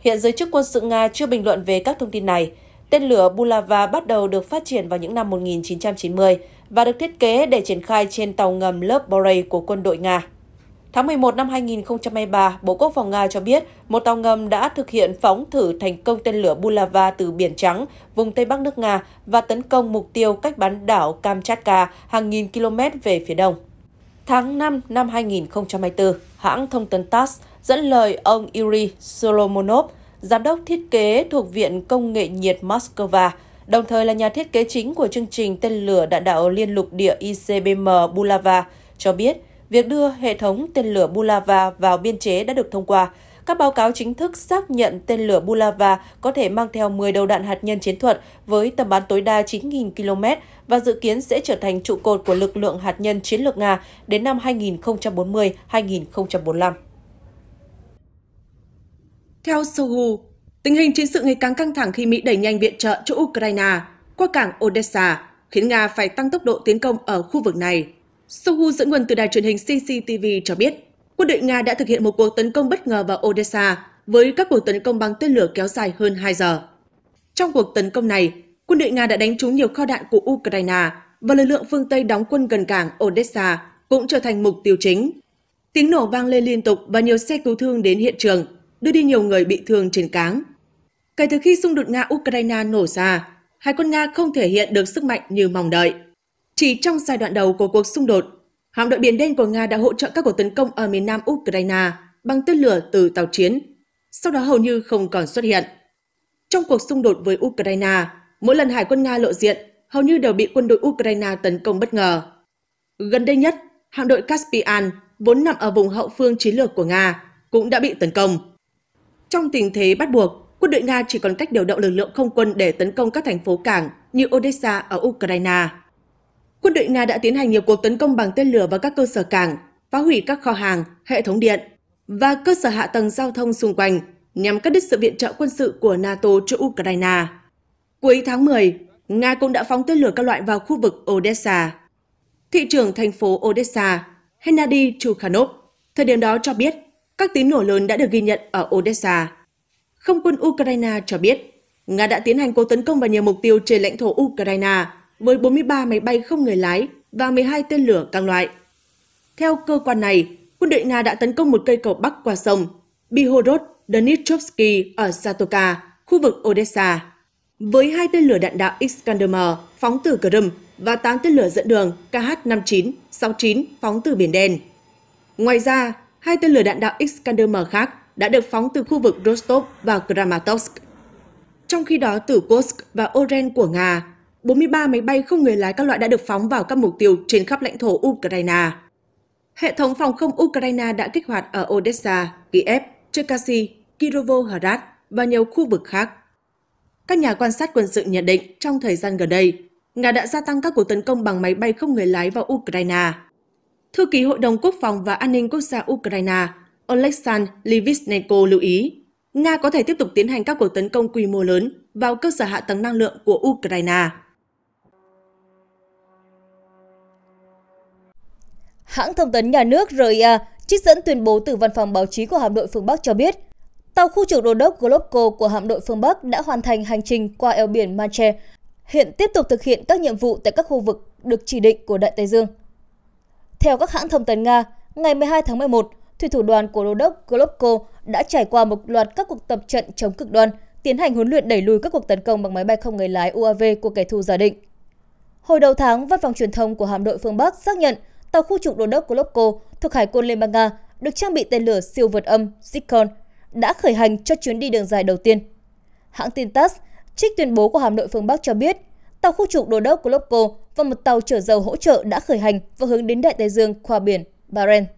Speaker 4: Hiện giới chức quân sự Nga chưa bình luận về các thông tin này. Tên lửa Bulava bắt đầu được phát triển vào những năm 1990 và được thiết kế để triển khai trên tàu ngầm lớp Borei của quân đội Nga. Tháng 11 năm 2023, Bộ Quốc phòng Nga cho biết một tàu ngầm đã thực hiện phóng thử thành công tên lửa Bulava từ Biển Trắng, vùng Tây Bắc nước Nga và tấn công mục tiêu cách bán đảo Kamchatka hàng nghìn km về phía đông. Tháng 5 năm 2024, hãng thông tấn TASS dẫn lời ông Yuri Solomonov, giám đốc thiết kế thuộc Viện Công nghệ nhiệt Moscow, đồng thời là nhà thiết kế chính của chương trình tên lửa đạn đạo liên lục địa ICBM Bulava, cho biết Việc đưa hệ thống tên lửa Bulava vào biên chế đã được thông qua. Các báo cáo chính thức xác nhận tên lửa Bulava có thể mang theo 10 đầu đạn hạt nhân chiến thuật với tầm bắn tối đa 9.000 km và dự kiến sẽ trở thành trụ cột của lực lượng hạt nhân chiến lược Nga đến năm 2040-2045.
Speaker 2: Theo Sohu, tình hình chiến sự ngày càng căng thẳng khi Mỹ đẩy nhanh viện trợ cho Ukraine qua cảng Odessa, khiến Nga phải tăng tốc độ tiến công ở khu vực này. Sohu dẫn nguồn từ đài truyền hình CCTV cho biết, quân đội Nga đã thực hiện một cuộc tấn công bất ngờ vào Odessa với các cuộc tấn công bằng tên lửa kéo dài hơn 2 giờ. Trong cuộc tấn công này, quân đội Nga đã đánh trúng nhiều kho đạn của Ukraine và lực lượng phương Tây đóng quân gần cảng Odessa cũng trở thành mục tiêu chính. Tiếng nổ vang lên liên tục và nhiều xe cứu thương đến hiện trường, đưa đi nhiều người bị thương trên cáng. Kể từ khi xung đột Nga-Ukraine nổ ra, hai quân Nga không thể hiện được sức mạnh như mong đợi. Chỉ trong giai đoạn đầu của cuộc xung đột, hạm đội Biển Đen của Nga đã hỗ trợ các cuộc tấn công ở miền nam Ukraine bằng tên lửa từ tàu chiến, sau đó hầu như không còn xuất hiện. Trong cuộc xung đột với Ukraine, mỗi lần hải quân Nga lộ diện, hầu như đều bị quân đội Ukraine tấn công bất ngờ. Gần đây nhất, hạm đội Caspian, vốn nằm ở vùng hậu phương chiến lược của Nga, cũng đã bị tấn công. Trong tình thế bắt buộc, quân đội Nga chỉ còn cách điều động lực lượng không quân để tấn công các thành phố cảng như Odessa ở Ukraine. Quân đội Nga đã tiến hành nhiều cuộc tấn công bằng tên lửa vào các cơ sở cảng, phá hủy các kho hàng, hệ thống điện và cơ sở hạ tầng giao thông xung quanh nhằm cắt đứt sự viện trợ quân sự của NATO cho Ukraine. Cuối tháng 10, Nga cũng đã phóng tên lửa các loại vào khu vực Odessa. Thị trưởng thành phố Odessa, Hennady Chukhanov, thời điểm đó cho biết các tín nổ lớn đã được ghi nhận ở Odessa. Không quân Ukraine cho biết, Nga đã tiến hành cuộc tấn công vào nhiều mục tiêu trên lãnh thổ Ukraine, với 43 máy bay không người lái và 12 tên lửa các loại. Theo cơ quan này, quân đội Nga đã tấn công một cây cầu bắc qua sông Bihorod, Dnitrovsky ở Satoka, khu vực Odessa, với hai tên lửa đạn đạo Iskander-M phóng từ Crimea và 8 tên lửa dẫn đường KH-59, 69 phóng từ Biển Đen. Ngoài ra, hai tên lửa đạn đạo Iskander-M khác đã được phóng từ khu vực Rostov và Kramatorsk. Trong khi đó, từ Kursk và Oren của Nga 43 máy bay không người lái các loại đã được phóng vào các mục tiêu trên khắp lãnh thổ Ukraine. Hệ thống phòng không Ukraine đã kích hoạt ở Odessa, Kiev, Cherkasy, Kirovohrad và nhiều khu vực khác. Các nhà quan sát quân sự nhận định trong thời gian gần đây, Nga đã gia tăng các cuộc tấn công bằng máy bay không người lái vào Ukraine. Thư ký Hội đồng Quốc phòng và An ninh Quốc gia Ukraine Oleksandr Livisnenko lưu ý, Nga có thể tiếp tục tiến hành các cuộc tấn công quy mô lớn vào cơ sở hạ tầng năng lượng của Ukraine.
Speaker 3: Hãng thông tấn nhà nước RIA trích dẫn tuyên bố từ văn phòng báo chí của hạm đội phương Bắc cho biết, tàu khu trục đô đốc Globco của hạm đội phương Bắc đã hoàn thành hành trình qua eo biển Manche, hiện tiếp tục thực hiện các nhiệm vụ tại các khu vực được chỉ định của Đại Tây Dương. Theo các hãng thông tấn Nga, ngày 12 tháng 11, thủy thủ đoàn của đô đốc Globko đã trải qua một loạt các cuộc tập trận chống cực đoan, tiến hành huấn luyện đẩy lùi các cuộc tấn công bằng máy bay không người lái UAV của kẻ thù giả định. Hồi đầu tháng, văn phòng truyền thông của hạm đội phương Bắc xác nhận tàu khu trục đô đốc Globco thuộc Hải quân Liên bang Nga được trang bị tên lửa siêu vượt âm Zircon đã khởi hành cho chuyến đi đường dài đầu tiên. Hãng tin TASS trích tuyên bố của hạm đội phương Bắc cho biết, tàu khu trục đô đốc Globco và một tàu chở dầu hỗ trợ đã khởi hành và hướng đến Đại Tây Dương qua biển Barents.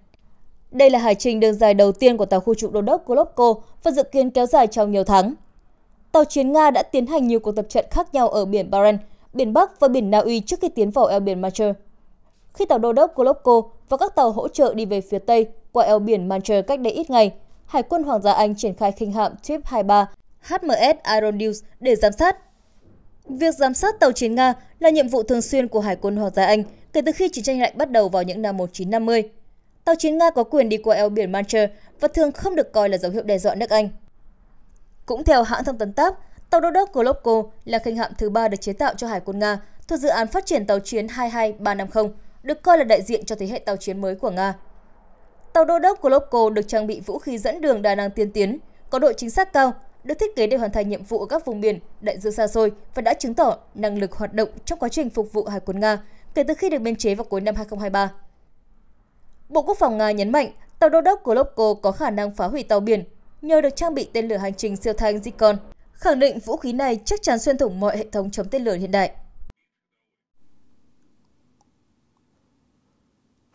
Speaker 3: Đây là hải trình đường dài đầu tiên của tàu khu trục đô đốc Globco và dự kiến kéo dài trong nhiều tháng. Tàu chiến Nga đã tiến hành nhiều cuộc tập trận khác nhau ở biển Barents, biển Bắc và biển Na Uy trước khi tiến vào eo biển Marshall khi tàu đô đốc Globco và các tàu hỗ trợ đi về phía Tây qua eo biển Manchester cách đây ít ngày, Hải quân Hoàng gia Anh triển khai khinh hạm Trip 23 HMS Iron News để giám sát. Việc giám sát tàu chiến Nga là nhiệm vụ thường xuyên của Hải quân Hoàng gia Anh kể từ khi chiến tranh lạnh bắt đầu vào những năm 1950. Tàu chiến Nga có quyền đi qua eo biển Manchester và thường không được coi là dấu hiệu đe dọa nước Anh. Cũng theo hãng thông tấn TASS, tàu đô đốc Globko là khinh hạm thứ ba được chế tạo cho Hải quân Nga thuộc dự án phát triển tàu chiến 22350 được coi là đại diện cho thế hệ tàu chiến mới của Nga. Tàu đô đốc Koloko được trang bị vũ khí dẫn đường đa năng tiên tiến, có độ chính xác cao, được thiết kế để hoàn thành nhiệm vụ ở các vùng biển đại dương xa xôi và đã chứng tỏ năng lực hoạt động trong quá trình phục vụ Hải quân Nga kể từ khi được biên chế vào cuối năm 2023. Bộ Quốc phòng Nga nhấn mạnh tàu đô đốc Koloko có khả năng phá hủy tàu biển nhờ được trang bị tên lửa hành trình siêu thanh Zikon, khẳng định vũ khí này chắc chắn xuyên thủng mọi hệ thống chống tên lửa hiện đại.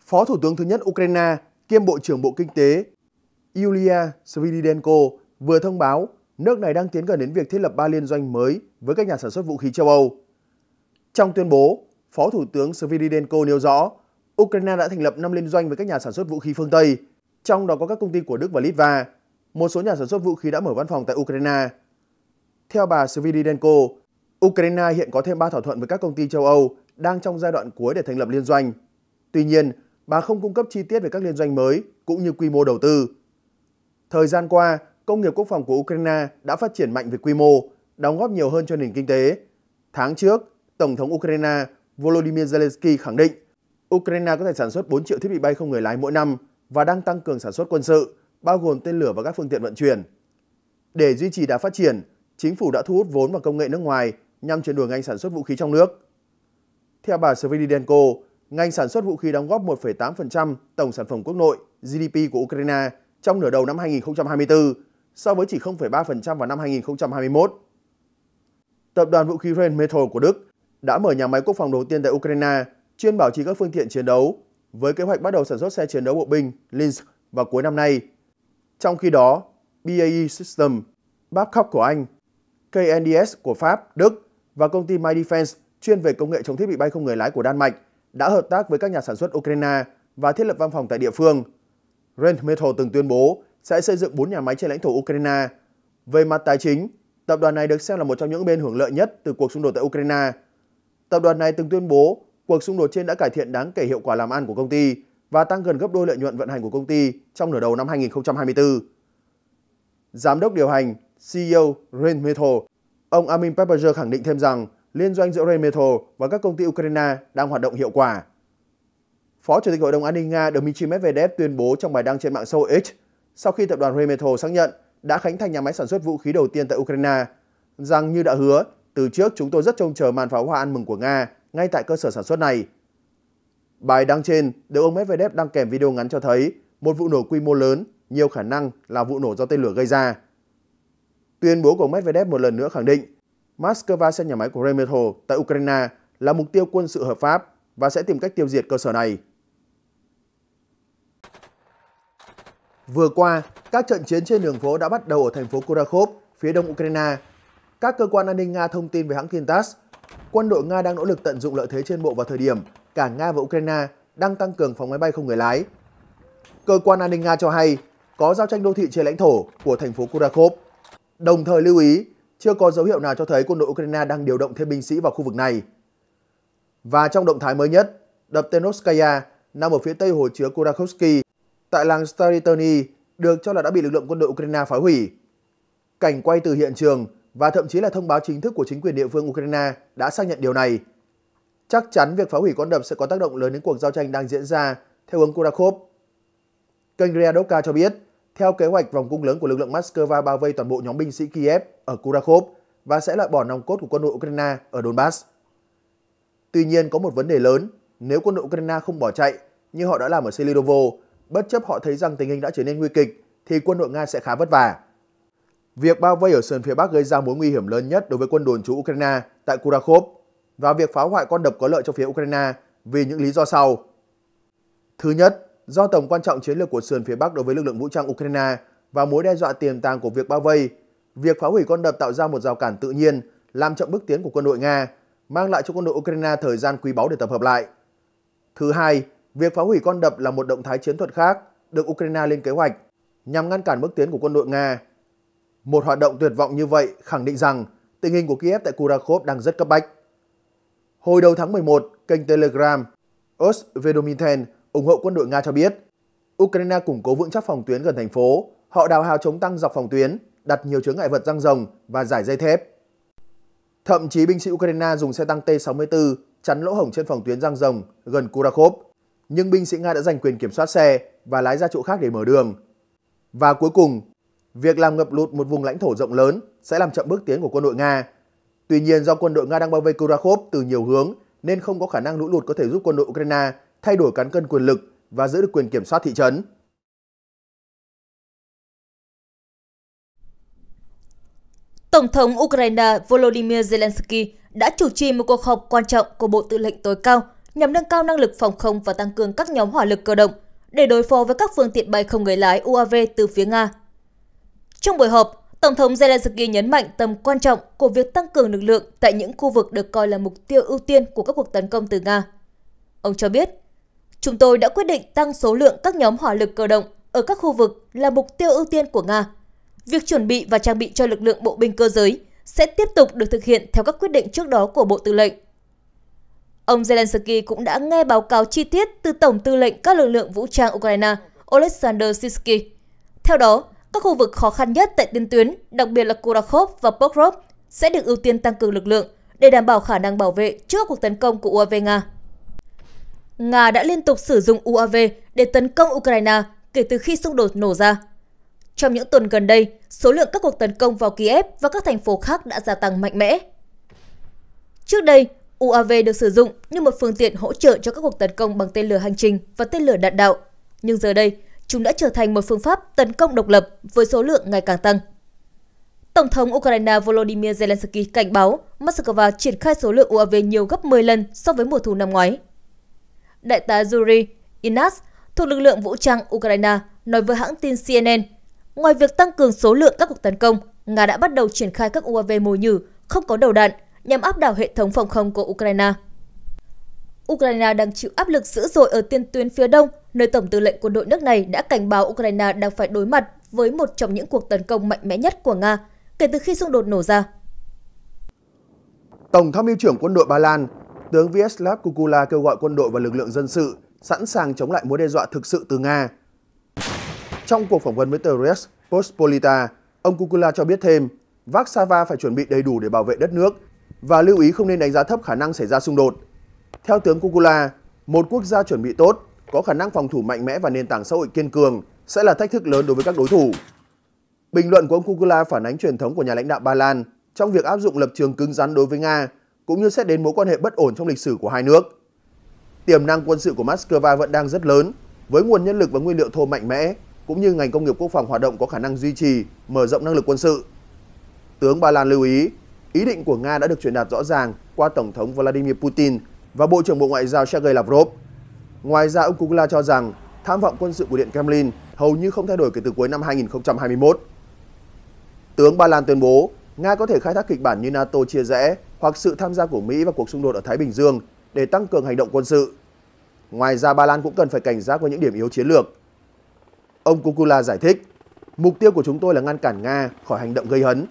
Speaker 1: Phó Thủ tướng thứ nhất Ukraine kiêm Bộ trưởng Bộ Kinh tế Yulia Sviridenko vừa thông báo nước này đang tiến gần đến việc thiết lập ba liên doanh mới với các nhà sản xuất vũ khí châu Âu. Trong tuyên bố, Phó Thủ tướng Sviridenko nêu rõ Ukraine đã thành lập 5 liên doanh với các nhà sản xuất vũ khí phương Tây, trong đó có các công ty của Đức và Litva. Một số nhà sản xuất vũ khí đã mở văn phòng tại Ukraine. Theo bà Sviridenko, Ukraine hiện có thêm 3 thỏa thuận với các công ty châu Âu đang trong giai đoạn cuối để thành lập liên doanh. Tuy nhiên, bà không cung cấp chi tiết về các liên doanh mới cũng như quy mô đầu tư. Thời gian qua, công nghiệp quốc phòng của Ukraine đã phát triển mạnh về quy mô, đóng góp nhiều hơn cho nền kinh tế. Tháng trước, Tổng thống Ukraine Volodymyr Zelensky khẳng định Ukraine có thể sản xuất 4 triệu thiết bị bay không người lái mỗi năm và đang tăng cường sản xuất quân sự, bao gồm tên lửa và các phương tiện vận chuyển. Để duy trì đà phát triển, chính phủ đã thu hút vốn và công nghệ nước ngoài nhằm chuyển đổi ngành sản xuất vũ khí trong nước. Theo bà Sviridenko, ngành sản xuất vũ khí đóng góp 1,8% tổng sản phẩm quốc nội GDP của Ukraine trong nửa đầu năm 2024 so với chỉ 0,3% vào năm 2021. Tập đoàn vũ khí Rheinmetall của Đức đã mở nhà máy quốc phòng đầu tiên tại Ukraine chuyên bảo trì các phương tiện chiến đấu với kế hoạch bắt đầu sản xuất xe chiến đấu bộ binh linz vào cuối năm nay. Trong khi đó, BAE System, Babcock của Anh, KNDS của Pháp, Đức và công ty My Defense chuyên về công nghệ chống thiết bị bay không người lái của Đan Mạch đã hợp tác với các nhà sản xuất Ukraine và thiết lập văn phòng tại địa phương. Rent Metal từng tuyên bố sẽ xây dựng 4 nhà máy trên lãnh thổ Ukraine. Về mặt tài chính, tập đoàn này được xem là một trong những bên hưởng lợi nhất từ cuộc xung đột tại Ukraine. Tập đoàn này từng tuyên bố cuộc xung đột trên đã cải thiện đáng kể hiệu quả làm ăn của công ty và tăng gần gấp đôi lợi nhuận vận hành của công ty trong nửa đầu năm 2024. Giám đốc điều hành, CEO Rent Metal, ông Amin Pepperger khẳng định thêm rằng liên doanh giữa Rheinmetall và các công ty Ukraine đang hoạt động hiệu quả. Phó Chủ tịch Hội đồng An ninh Nga Dmitry Medvedev tuyên bố trong bài đăng trên mạng xã hội X sau khi tập đoàn Rheinmetall xác nhận đã khánh thành nhà máy sản xuất vũ khí đầu tiên tại Ukraine, rằng như đã hứa, từ trước chúng tôi rất trông chờ màn pháo hoa ăn mừng của Nga ngay tại cơ sở sản xuất này. Bài đăng trên được ông Medvedev đăng kèm video ngắn cho thấy một vụ nổ quy mô lớn, nhiều khả năng là vụ nổ do tên lửa gây ra. Tuyên bố của Medvedev một lần nữa khẳng định Moscow xem nhà máy của Remetal tại Ukraine là mục tiêu quân sự hợp pháp và sẽ tìm cách tiêu diệt cơ sở này. Vừa qua, các trận chiến trên đường phố đã bắt đầu ở thành phố Kurakhov, phía đông Ukraine. Các cơ quan an ninh Nga thông tin về hãng tin TASS, quân đội Nga đang nỗ lực tận dụng lợi thế trên bộ vào thời điểm cả Nga và Ukraine đang tăng cường phòng máy bay không người lái. Cơ quan an ninh Nga cho hay có giao tranh đô thị trên lãnh thổ của thành phố Kurakhov. Đồng thời lưu ý chưa có dấu hiệu nào cho thấy quân đội Ukraine đang điều động thêm binh sĩ vào khu vực này. Và trong động thái mới nhất, đập Tenovskaya nằm ở phía tây hồ chứa Kurakovsky tại làng Staryterny được cho là đã bị lực lượng quân đội Ukraine phá hủy. Cảnh quay từ hiện trường và thậm chí là thông báo chính thức của chính quyền địa phương Ukraine đã xác nhận điều này. Chắc chắn việc phá hủy con đập sẽ có tác động lớn đến cuộc giao tranh đang diễn ra theo hướng Kurakov. Kênh Ryadoka cho biết theo kế hoạch, vòng cung lớn của lực lượng Moscow bao vây toàn bộ nhóm binh sĩ Kiev ở Kurakhov và sẽ loại bỏ nòng cốt của quân đội Ukraine ở Donbass. Tuy nhiên, có một vấn đề lớn, nếu quân đội Ukraine không bỏ chạy như họ đã làm ở Selidovo, bất chấp họ thấy rằng tình hình đã trở nên nguy kịch, thì quân đội Nga sẽ khá vất vả. Việc bao vây ở sườn phía Bắc gây ra mối nguy hiểm lớn nhất đối với quân đồn trú Ukraine tại Kurakhov và việc phá hoại con đập có lợi cho phía Ukraine vì những lý do sau. Thứ nhất, do tầm quan trọng chiến lược của sườn phía Bắc đối với lực lượng vũ trang Ukraine và mối đe dọa tiềm tàng của việc bao vây, việc phá hủy con đập tạo ra một rào cản tự nhiên, làm chậm bước tiến của quân đội Nga, mang lại cho quân đội Ukraine thời gian quý báu để tập hợp lại. Thứ hai, việc phá hủy con đập là một động thái chiến thuật khác được Ukraine lên kế hoạch nhằm ngăn cản bước tiến của quân đội Nga. Một hoạt động tuyệt vọng như vậy khẳng định rằng tình hình của Kiev tại Kurakov đang rất cấp bách. Hồi đầu tháng 11, kênh Telegram Osvedomiten ủng hộ quân đội Nga cho biết. Ukraine củng cố vững chắc phòng tuyến gần thành phố, họ đào hào chống tăng dọc phòng tuyến, đặt nhiều chướng ngại vật răng rồng và giải dây thép. Thậm chí binh sĩ Ukraine dùng xe tăng T-64 chắn lỗ hổng trên phòng tuyến răng rồng gần Kurakov, nhưng binh sĩ Nga đã giành quyền kiểm soát xe và lái ra chỗ khác để mở đường. Và cuối cùng, việc làm ngập lụt một vùng lãnh thổ rộng lớn sẽ làm chậm bước tiến của quân đội Nga. Tuy nhiên do quân đội Nga đang bao vây Kurakov từ nhiều hướng nên không có khả năng lũ lụt có thể giúp quân đội Ukraine thay đổi cán cân quyền lực và giữ được quyền kiểm soát thị trấn.
Speaker 3: Tổng thống Ukraine Volodymyr Zelensky đã chủ trì một cuộc họp quan trọng của Bộ Tư lệnh tối cao nhằm nâng cao năng lực phòng không và tăng cường các nhóm hỏa lực cơ động để đối phó với các phương tiện bay không người lái UAV từ phía Nga. Trong buổi họp, Tổng thống Zelensky nhấn mạnh tầm quan trọng của việc tăng cường lực lượng tại những khu vực được coi là mục tiêu ưu tiên của các cuộc tấn công từ Nga. Ông cho biết, chúng tôi đã quyết định tăng số lượng các nhóm hỏa lực cơ động ở các khu vực là mục tiêu ưu tiên của Nga. Việc chuẩn bị và trang bị cho lực lượng bộ binh cơ giới sẽ tiếp tục được thực hiện theo các quyết định trước đó của Bộ Tư lệnh. Ông Zelensky cũng đã nghe báo cáo chi tiết từ Tổng Tư lệnh các lực lượng vũ trang Ukraine Oleksandr Sisky. Theo đó, các khu vực khó khăn nhất tại tiên tuyến, đặc biệt là Kurakhov và Pokrov, sẽ được ưu tiên tăng cường lực lượng để đảm bảo khả năng bảo vệ trước cuộc tấn công của UAV Nga. Nga đã liên tục sử dụng UAV để tấn công Ukraine kể từ khi xung đột nổ ra. Trong những tuần gần đây, số lượng các cuộc tấn công vào Kiev và các thành phố khác đã gia tăng mạnh mẽ. Trước đây, UAV được sử dụng như một phương tiện hỗ trợ cho các cuộc tấn công bằng tên lửa hành trình và tên lửa đạn đạo. Nhưng giờ đây, chúng đã trở thành một phương pháp tấn công độc lập với số lượng ngày càng tăng. Tổng thống Ukraine Volodymyr Zelensky cảnh báo Moscow triển khai số lượng UAV nhiều gấp 10 lần so với mùa thu năm ngoái đại tá Yuri Inas thuộc lực lượng vũ trang Ukraine nói với hãng tin CNN. Ngoài việc tăng cường số lượng các cuộc tấn công, Nga đã bắt đầu triển khai các UAV mồi nhử không có đầu đạn nhằm áp đảo hệ thống phòng không của Ukraine. Ukraine đang chịu áp lực dữ dội ở tiên tuyến phía đông, nơi Tổng tư lệnh quân đội nước này đã cảnh báo Ukraine đang phải đối mặt với một trong những cuộc tấn công mạnh mẽ nhất của Nga kể từ khi xung đột nổ ra.
Speaker 1: Tổng tham mưu trưởng quân đội Ba Lan tướng Vyacheslav Kukula kêu gọi quân đội và lực lượng dân sự sẵn sàng chống lại mối đe dọa thực sự từ Nga. Trong cuộc phỏng vấn với tờ Res Pospolita, ông Kukula cho biết thêm, Warsaw phải chuẩn bị đầy đủ để bảo vệ đất nước và lưu ý không nên đánh giá thấp khả năng xảy ra xung đột. Theo tướng Kukula, một quốc gia chuẩn bị tốt, có khả năng phòng thủ mạnh mẽ và nền tảng xã hội kiên cường sẽ là thách thức lớn đối với các đối thủ. Bình luận của ông Kukula phản ánh truyền thống của nhà lãnh đạo Ba Lan trong việc áp dụng lập trường cứng rắn đối với Nga cũng như xét đến mối quan hệ bất ổn trong lịch sử của hai nước. Tiềm năng quân sự của Moscow vẫn đang rất lớn, với nguồn nhân lực và nguyên liệu thô mạnh mẽ, cũng như ngành công nghiệp quốc phòng hoạt động có khả năng duy trì, mở rộng năng lực quân sự. Tướng Ba Lan lưu ý, ý định của Nga đã được truyền đạt rõ ràng qua Tổng thống Vladimir Putin và Bộ trưởng Bộ Ngoại giao Sergei Lavrov. Ngoài ra, ông Kukla cho rằng tham vọng quân sự của Điện Kremlin hầu như không thay đổi kể từ cuối năm 2021. Tướng Ba Lan tuyên bố Nga có thể khai thác kịch bản như NATO chia rẽ hoặc sự tham gia của Mỹ vào cuộc xung đột ở Thái Bình Dương để tăng cường hành động quân sự. Ngoài ra, Ba Lan cũng cần phải cảnh giác với những điểm yếu chiến lược. Ông Kukula giải thích, mục tiêu của chúng tôi là ngăn cản Nga khỏi hành động gây hấn,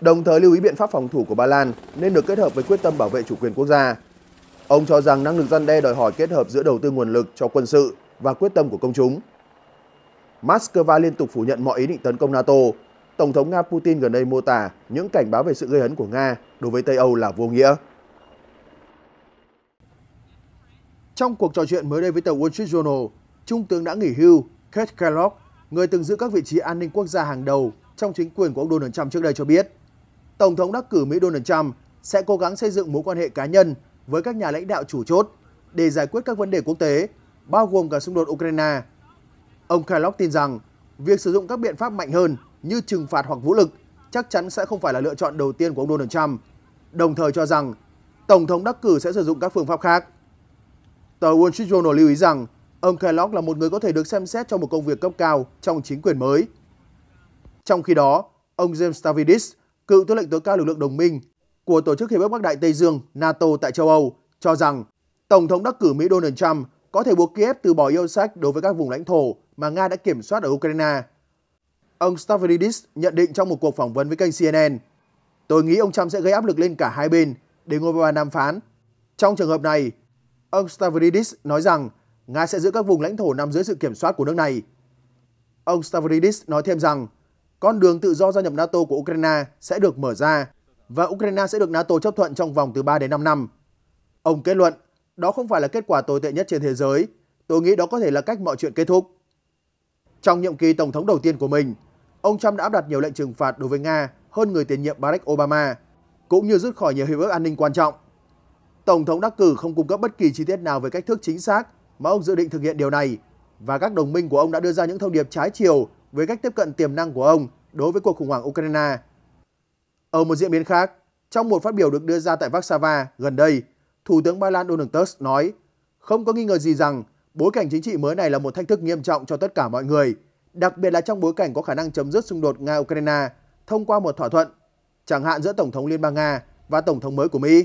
Speaker 1: đồng thời lưu ý biện pháp phòng thủ của Ba Lan nên được kết hợp với quyết tâm bảo vệ chủ quyền quốc gia. Ông cho rằng năng lực dân đe đòi hỏi kết hợp giữa đầu tư nguồn lực cho quân sự và quyết tâm của công chúng. Moscow liên tục phủ nhận mọi ý định tấn công NATO Tổng thống Nga Putin gần đây mô tả những cảnh báo về sự gây hấn của Nga đối với Tây Âu là vô nghĩa. Trong cuộc trò chuyện mới đây với tờ Wall Street Journal, Trung tướng đã nghỉ hưu Kate Kellogg, người từng giữ các vị trí an ninh quốc gia hàng đầu trong chính quyền của ông Donald Trump trước đây cho biết, Tổng thống đắc cử Mỹ Donald Trump sẽ cố gắng xây dựng mối quan hệ cá nhân với các nhà lãnh đạo chủ chốt để giải quyết các vấn đề quốc tế, bao gồm cả xung đột Ukraine. Ông Kellogg tin rằng việc sử dụng các biện pháp mạnh hơn như trừng phạt hoặc vũ lực chắc chắn sẽ không phải là lựa chọn đầu tiên của ông Donald Trump, đồng thời cho rằng Tổng thống đắc cử sẽ sử dụng các phương pháp khác. Tờ Wall Street Journal lưu ý rằng ông Kellogg là một người có thể được xem xét cho một công việc cấp cao trong chính quyền mới. Trong khi đó, ông James Stavridis, cựu tư lệnh tối cao lực lượng đồng minh của Tổ chức Hiệp ước Bắc Đại Tây Dương NATO tại châu Âu, cho rằng Tổng thống đắc cử Mỹ Donald Trump có thể buộc Kiev từ bỏ yêu sách đối với các vùng lãnh thổ mà Nga đã kiểm soát ở Ukraine ông Stavridis nhận định trong một cuộc phỏng vấn với kênh CNN. Tôi nghĩ ông Trump sẽ gây áp lực lên cả hai bên để ngồi vào bàn đàm phán. Trong trường hợp này, ông Stavridis nói rằng Nga sẽ giữ các vùng lãnh thổ nằm dưới sự kiểm soát của nước này. Ông Stavridis nói thêm rằng con đường tự do gia nhập NATO của Ukraine sẽ được mở ra và Ukraine sẽ được NATO chấp thuận trong vòng từ 3 đến 5 năm. Ông kết luận, đó không phải là kết quả tồi tệ nhất trên thế giới. Tôi nghĩ đó có thể là cách mọi chuyện kết thúc. Trong nhiệm kỳ Tổng thống đầu tiên của mình, ông Trump đã áp đặt nhiều lệnh trừng phạt đối với Nga hơn người tiền nhiệm Barack Obama, cũng như rút khỏi nhiều hiệp ước an ninh quan trọng. Tổng thống đắc cử không cung cấp bất kỳ chi tiết nào về cách thức chính xác mà ông dự định thực hiện điều này và các đồng minh của ông đã đưa ra những thông điệp trái chiều với cách tiếp cận tiềm năng của ông đối với cuộc khủng hoảng Ukraine. Ở một diễn biến khác, trong một phát biểu được đưa ra tại Warsaw gần đây, Thủ tướng Ba Lan Donald Tusk nói không có nghi ngờ gì rằng bối cảnh chính trị mới này là một thách thức nghiêm trọng cho tất cả mọi người – đặc biệt là trong bối cảnh có khả năng chấm dứt xung đột Nga-Ukraine thông qua một thỏa thuận, chẳng hạn giữa Tổng thống Liên bang Nga và Tổng thống mới của Mỹ.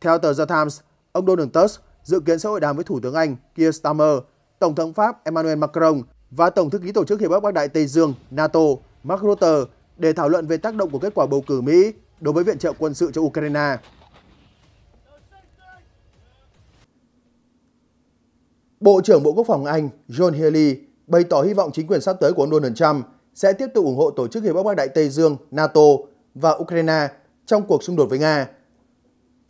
Speaker 1: Theo tờ The Times, ông Donald Tusk dự kiến sẽ hội đàm với Thủ tướng Anh Keir Starmer, Tổng thống Pháp Emmanuel Macron và Tổng thư ký Tổ chức Hiệp ước Bắc Đại Tây Dương NATO Mark Rutte để thảo luận về tác động của kết quả bầu cử Mỹ đối với viện trợ quân sự cho Ukraine. Bộ trưởng Bộ Quốc phòng Anh John Healey bày tỏ hy vọng chính quyền sắp tới của ông Donald Trump sẽ tiếp tục ủng hộ Tổ chức Hiệp ước Bắc Đại Tây Dương NATO và Ukraine trong cuộc xung đột với Nga.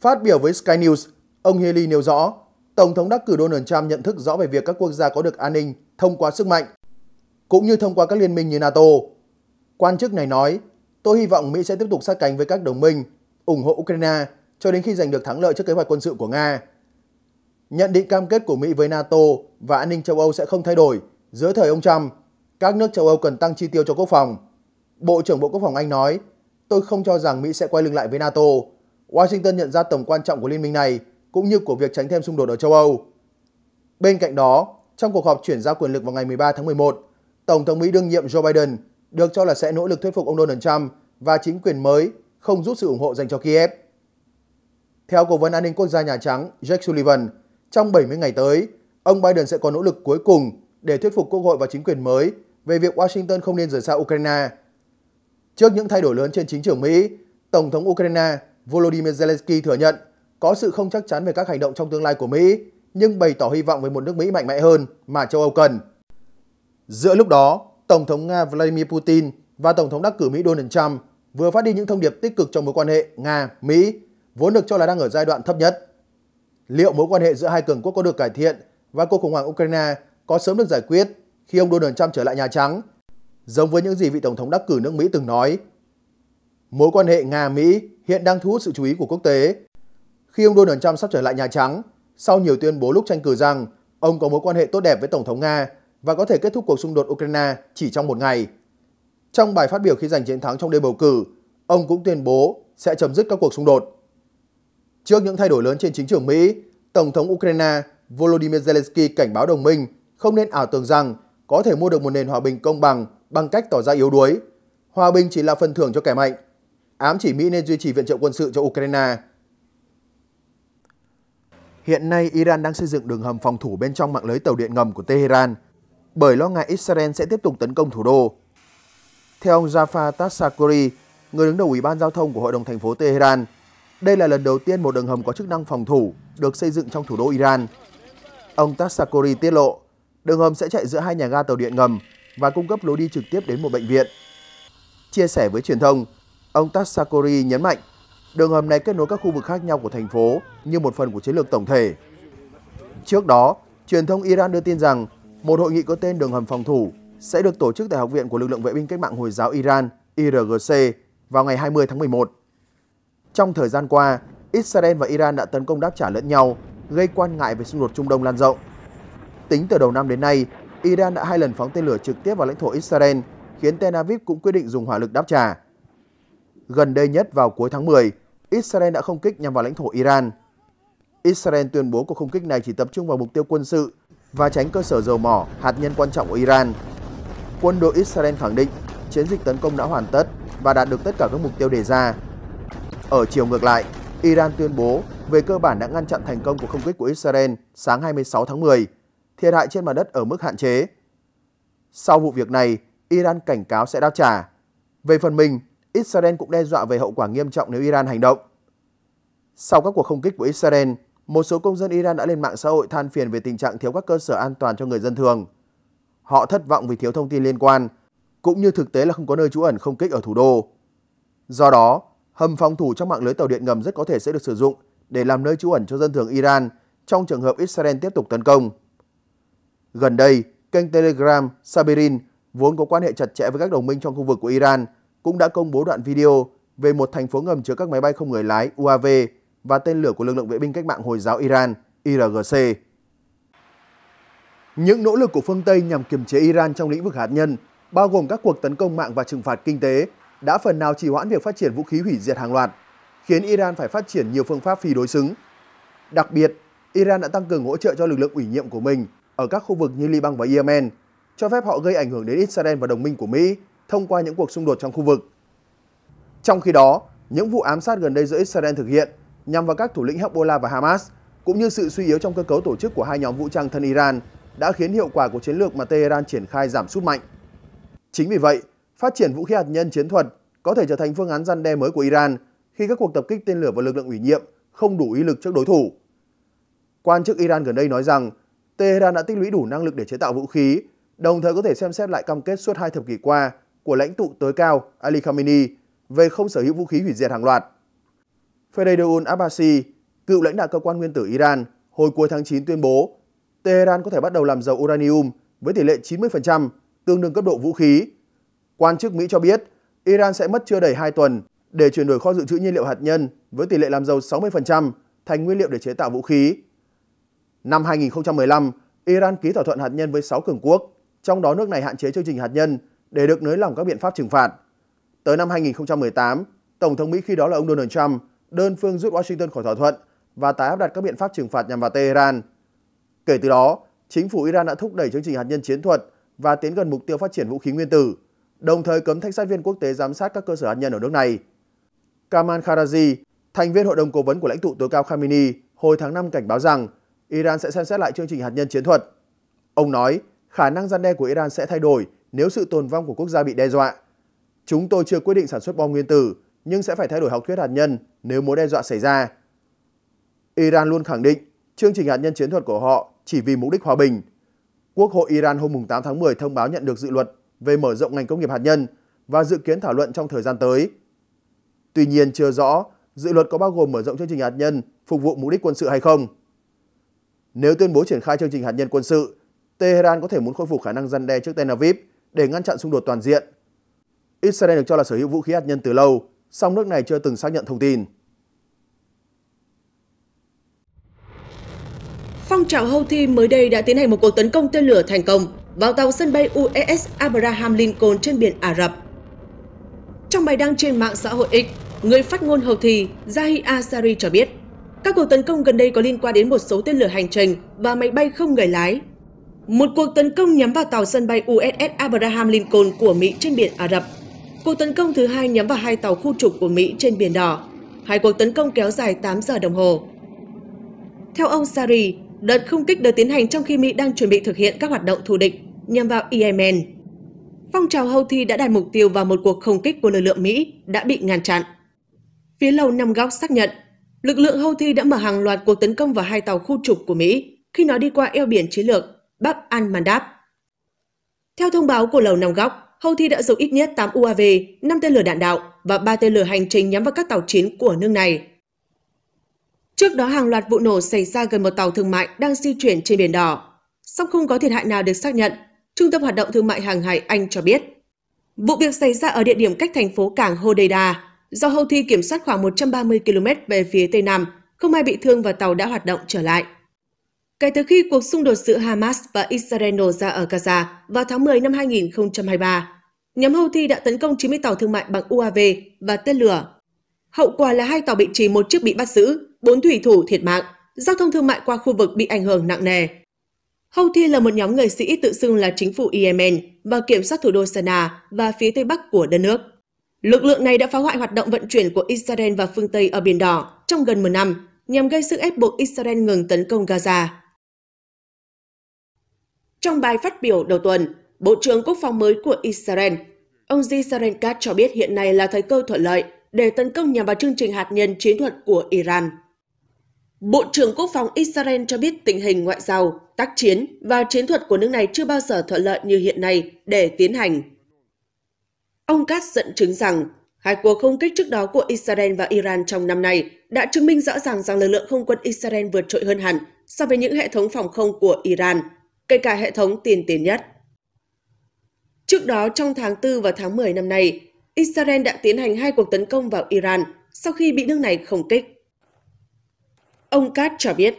Speaker 1: Phát biểu với Sky News, ông Haley nêu rõ, Tổng thống đắc cử Donald Trump nhận thức rõ về việc các quốc gia có được an ninh thông qua sức mạnh, cũng như thông qua các liên minh như NATO. Quan chức này nói, tôi hy vọng Mỹ sẽ tiếp tục sát cánh với các đồng minh, ủng hộ Ukraine cho đến khi giành được thắng lợi trước kế hoạch quân sự của Nga. Nhận định cam kết của Mỹ với NATO và an ninh châu Âu sẽ không thay đổi – dưới thời ông Trump, các nước châu Âu cần tăng chi tiêu cho quốc phòng. Bộ trưởng Bộ Quốc phòng Anh nói, tôi không cho rằng Mỹ sẽ quay lưng lại với NATO. Washington nhận ra tầm quan trọng của liên minh này cũng như của việc tránh thêm xung đột ở châu Âu. Bên cạnh đó, trong cuộc họp chuyển giao quyền lực vào ngày 13 tháng 11, Tổng thống Mỹ đương nhiệm Joe Biden được cho là sẽ nỗ lực thuyết phục ông Donald Trump và chính quyền mới không rút sự ủng hộ dành cho Kiev. Theo Cố vấn An ninh Quốc gia Nhà Trắng Jake Sullivan, trong 70 ngày tới, ông Biden sẽ có nỗ lực cuối cùng để thuyết phục Quốc hội và chính quyền mới về việc Washington không nên rời xa Ukraine. Trước những thay đổi lớn trên chính trường Mỹ, Tổng thống Ukraine Volodymyr Zelensky thừa nhận có sự không chắc chắn về các hành động trong tương lai của Mỹ, nhưng bày tỏ hy vọng về một nước Mỹ mạnh mẽ hơn mà châu Âu cần. Giữa lúc đó, Tổng thống Nga Vladimir Putin và Tổng thống đắc cử Mỹ Donald Trump vừa phát đi những thông điệp tích cực trong mối quan hệ Nga-Mỹ, vốn được cho là đang ở giai đoạn thấp nhất. Liệu mối quan hệ giữa hai cường quốc có được cải thiện và cuộc khủng hoảng Ukraine có sớm được giải quyết khi ông Donald Trump trở lại Nhà Trắng, giống với những gì vị Tổng thống đắc cử nước Mỹ từng nói. Mối quan hệ Nga-Mỹ hiện đang thu hút sự chú ý của quốc tế. Khi ông Donald Trump sắp trở lại Nhà Trắng, sau nhiều tuyên bố lúc tranh cử rằng ông có mối quan hệ tốt đẹp với Tổng thống Nga và có thể kết thúc cuộc xung đột Ukraine chỉ trong một ngày. Trong bài phát biểu khi giành chiến thắng trong đêm bầu cử, ông cũng tuyên bố sẽ chấm dứt các cuộc xung đột. Trước những thay đổi lớn trên chính trường Mỹ, Tổng thống Ukraine Volodymyr Zelensky cảnh báo đồng minh không nên ảo tưởng rằng có thể mua được một nền hòa bình công bằng bằng cách tỏ ra yếu đuối. Hòa bình chỉ là phần thưởng cho kẻ mạnh. Ám chỉ Mỹ nên duy trì viện trợ quân sự cho Ukraine. Hiện nay, Iran đang xây dựng đường hầm phòng thủ bên trong mạng lưới tàu điện ngầm của Tehran bởi lo ngại Israel sẽ tiếp tục tấn công thủ đô. Theo ông Jafar Tassakuri, người đứng đầu Ủy ban Giao thông của Hội đồng thành phố Tehran, đây là lần đầu tiên một đường hầm có chức năng phòng thủ được xây dựng trong thủ đô Iran. Ông Tassakuri tiết lộ, Đường hầm sẽ chạy giữa hai nhà ga tàu điện ngầm và cung cấp lối đi trực tiếp đến một bệnh viện. Chia sẻ với truyền thông, ông Tassakori nhấn mạnh đường hầm này kết nối các khu vực khác nhau của thành phố như một phần của chiến lược tổng thể. Trước đó, truyền thông Iran đưa tin rằng một hội nghị có tên đường hầm phòng thủ sẽ được tổ chức tại Học viện của lực lượng vệ binh cách mạng Hồi giáo Iran IRGC vào ngày 20 tháng 11. Trong thời gian qua, Israel và Iran đã tấn công đáp trả lẫn nhau, gây quan ngại về xung đột Trung Đông lan rộng. Tính từ đầu năm đến nay, Iran đã hai lần phóng tên lửa trực tiếp vào lãnh thổ Israel, khiến Tel Aviv cũng quyết định dùng hỏa lực đáp trả. Gần đây nhất vào cuối tháng 10, Israel đã không kích nhằm vào lãnh thổ Iran. Israel tuyên bố cuộc không kích này chỉ tập trung vào mục tiêu quân sự và tránh cơ sở dầu mỏ, hạt nhân quan trọng của Iran. Quân đội Israel khẳng định chiến dịch tấn công đã hoàn tất và đạt được tất cả các mục tiêu đề ra. Ở chiều ngược lại, Iran tuyên bố về cơ bản đã ngăn chặn thành công của không kích của Israel sáng 26 tháng 10 thiệt hại trên mặt đất ở mức hạn chế. Sau vụ việc này, Iran cảnh cáo sẽ đáp trả. Về phần mình, Israel cũng đe dọa về hậu quả nghiêm trọng nếu Iran hành động. Sau các cuộc không kích của Israel, một số công dân Iran đã lên mạng xã hội than phiền về tình trạng thiếu các cơ sở an toàn cho người dân thường. Họ thất vọng vì thiếu thông tin liên quan, cũng như thực tế là không có nơi trú ẩn không kích ở thủ đô. Do đó, hầm phòng thủ trong mạng lưới tàu điện ngầm rất có thể sẽ được sử dụng để làm nơi trú ẩn cho dân thường Iran trong trường hợp Israel tiếp tục tấn công. Gần đây, kênh Telegram Sabirin, vốn có quan hệ chặt chẽ với các đồng minh trong khu vực của Iran, cũng đã công bố đoạn video về một thành phố ngầm chứa các máy bay không người lái UAV và tên lửa của lực lượng vệ binh cách mạng Hồi giáo Iran IRGC. Những nỗ lực của phương Tây nhằm kiềm chế Iran trong lĩnh vực hạt nhân, bao gồm các cuộc tấn công mạng và trừng phạt kinh tế, đã phần nào trì hoãn việc phát triển vũ khí hủy diệt hàng loạt, khiến Iran phải phát triển nhiều phương pháp phi đối xứng. Đặc biệt, Iran đã tăng cường hỗ trợ cho lực lượng ủy nhiệm của mình ở các khu vực như Liban và Yemen, cho phép họ gây ảnh hưởng đến Israel và đồng minh của Mỹ thông qua những cuộc xung đột trong khu vực. Trong khi đó, những vụ ám sát gần đây giữa Israel thực hiện nhằm vào các thủ lĩnh Hezbollah và Hamas, cũng như sự suy yếu trong cơ cấu tổ chức của hai nhóm vũ trang thân Iran đã khiến hiệu quả của chiến lược mà Tehran triển khai giảm sút mạnh. Chính vì vậy, phát triển vũ khí hạt nhân chiến thuật có thể trở thành phương án răn đe mới của Iran khi các cuộc tập kích tên lửa và lực lượng ủy nhiệm không đủ ý lực trước đối thủ. Quan chức Iran gần đây nói rằng Tehran đã tích lũy đủ năng lực để chế tạo vũ khí, đồng thời có thể xem xét lại cam kết suốt hai thập kỷ qua của lãnh tụ tối cao Ali Khamenei về không sở hữu vũ khí hủy diệt hàng loạt. Federun Abbasi, cựu lãnh đạo cơ quan nguyên tử Iran, hồi cuối tháng 9 tuyên bố Tehran có thể bắt đầu làm dầu uranium với tỷ lệ 90%, tương đương cấp độ vũ khí. Quan chức Mỹ cho biết Iran sẽ mất chưa đầy 2 tuần để chuyển đổi kho dự trữ nhiên liệu hạt nhân với tỷ lệ làm dầu 60% thành nguyên liệu để chế tạo vũ khí. Năm 2015, Iran ký thỏa thuận hạt nhân với 6 cường quốc, trong đó nước này hạn chế chương trình hạt nhân để được nới lỏng các biện pháp trừng phạt. Tới năm 2018, Tổng thống Mỹ khi đó là ông Donald Trump đơn phương rút Washington khỏi thỏa thuận và tái áp đặt các biện pháp trừng phạt nhằm vào Tehran. Kể từ đó, chính phủ Iran đã thúc đẩy chương trình hạt nhân chiến thuật và tiến gần mục tiêu phát triển vũ khí nguyên tử, đồng thời cấm thanh sát viên quốc tế giám sát các cơ sở hạt nhân ở nước này. Kamal Kharazi, thành viên hội đồng cố vấn của lãnh tụ tối cao Khamenei, hồi tháng 5 cảnh báo rằng Iran sẽ xem xét lại chương trình hạt nhân chiến thuật. Ông nói, khả năng gian đe của Iran sẽ thay đổi nếu sự tồn vong của quốc gia bị đe dọa. Chúng tôi chưa quyết định sản xuất bom nguyên tử, nhưng sẽ phải thay đổi học thuyết hạt nhân nếu mối đe dọa xảy ra. Iran luôn khẳng định chương trình hạt nhân chiến thuật của họ chỉ vì mục đích hòa bình. Quốc hội Iran hôm 8 tháng 10 thông báo nhận được dự luật về mở rộng ngành công nghiệp hạt nhân và dự kiến thảo luận trong thời gian tới. Tuy nhiên chưa rõ dự luật có bao gồm mở rộng chương trình hạt nhân phục vụ mục đích quân sự hay không. Nếu tuyên bố triển khai chương trình hạt nhân quân sự, Tehran có thể muốn khôi phục khả năng răn đe trước Tel Aviv để ngăn chặn xung đột toàn diện. Israel được cho là sở hữu vũ khí hạt nhân từ lâu, song nước này chưa từng xác nhận thông tin.
Speaker 2: Phong trào Houthi mới đây đã tiến hành một cuộc tấn công tên lửa thành công vào tàu sân bay USS Abraham Lincoln trên biển Ả Rập. Trong bài đăng trên mạng xã hội X, người phát ngôn Houthi Zahi Asari cho biết các cuộc tấn công gần đây có liên quan đến một số tên lửa hành trình và máy bay không người lái. Một cuộc tấn công nhắm vào tàu sân bay USS Abraham Lincoln của Mỹ trên biển Ả Rập. Cuộc tấn công thứ hai nhắm vào hai tàu khu trục của Mỹ trên biển đỏ. Hai cuộc tấn công kéo dài 8 giờ đồng hồ. Theo ông Sari, đợt không kích được tiến hành trong khi Mỹ đang chuẩn bị thực hiện các hoạt động thù địch nhằm vào Yemen. Phong trào Houthi đã đặt mục tiêu vào một cuộc không kích của lực lượng Mỹ đã bị ngăn chặn. Phía lầu Năm Góc xác nhận Lực lượng Houthi đã mở hàng loạt cuộc tấn công vào hai tàu khu trục của Mỹ khi nó đi qua eo biển chiến lược Bab al-Mandab. Theo thông báo của Lầu Năm Góc, Houthi đã dùng ít nhất 8 UAV, 5 tên lửa đạn đạo và 3 tên lửa hành trình nhắm vào các tàu chiến của nước này. Trước đó, hàng loạt vụ nổ xảy ra gần một tàu thương mại đang di chuyển trên Biển Đỏ. Song không có thiệt hại nào được xác nhận, Trung tâm Hoạt động Thương mại Hàng hải Anh cho biết. Vụ việc xảy ra ở địa điểm cách thành phố cảng Hodeida, Do houthi kiểm soát khoảng 130 km về phía tây nam, không ai bị thương và tàu đã hoạt động trở lại. Kể từ khi cuộc xung đột giữa Hamas và Israel nổ ra ở Gaza vào tháng 10 năm 2023, nhóm Houthi đã tấn công 90 tàu thương mại bằng UAV và tên lửa. Hậu quả là hai tàu bị chìm, một chiếc bị bắt giữ, bốn thủy thủ thiệt mạng, giao thông thương mại qua khu vực bị ảnh hưởng nặng nề. Houthi là một nhóm người sĩ tự xưng là chính phủ Yemen và kiểm soát thủ đô Sanaa và phía tây bắc của đất nước. Lực lượng này đã phá hoại hoạt động vận chuyển của Israel và phương Tây ở Biển Đỏ trong gần một năm nhằm gây sức ép buộc Israel ngừng tấn công Gaza. Trong bài phát biểu đầu tuần, Bộ trưởng Quốc phòng mới của Israel, ông Zisrael Katz cho biết hiện nay là thời cơ thuận lợi để tấn công nhằm vào chương trình hạt nhân chiến thuật của Iran. Bộ trưởng Quốc phòng Israel cho biết tình hình ngoại giao, tác chiến và chiến thuật của nước này chưa bao giờ thuận lợi như hiện nay để tiến hành Ông Katz dẫn chứng rằng hai cuộc không kích trước đó của Israel và Iran trong năm nay đã chứng minh rõ ràng rằng lực lượng không quân Israel vượt trội hơn hẳn so với những hệ thống phòng không của Iran, kể cả hệ thống tiên tiến nhất. Trước đó trong tháng 4 và tháng 10 năm nay, Israel đã tiến hành hai cuộc tấn công vào Iran sau khi bị nước này không kích. Ông Katz cho biết,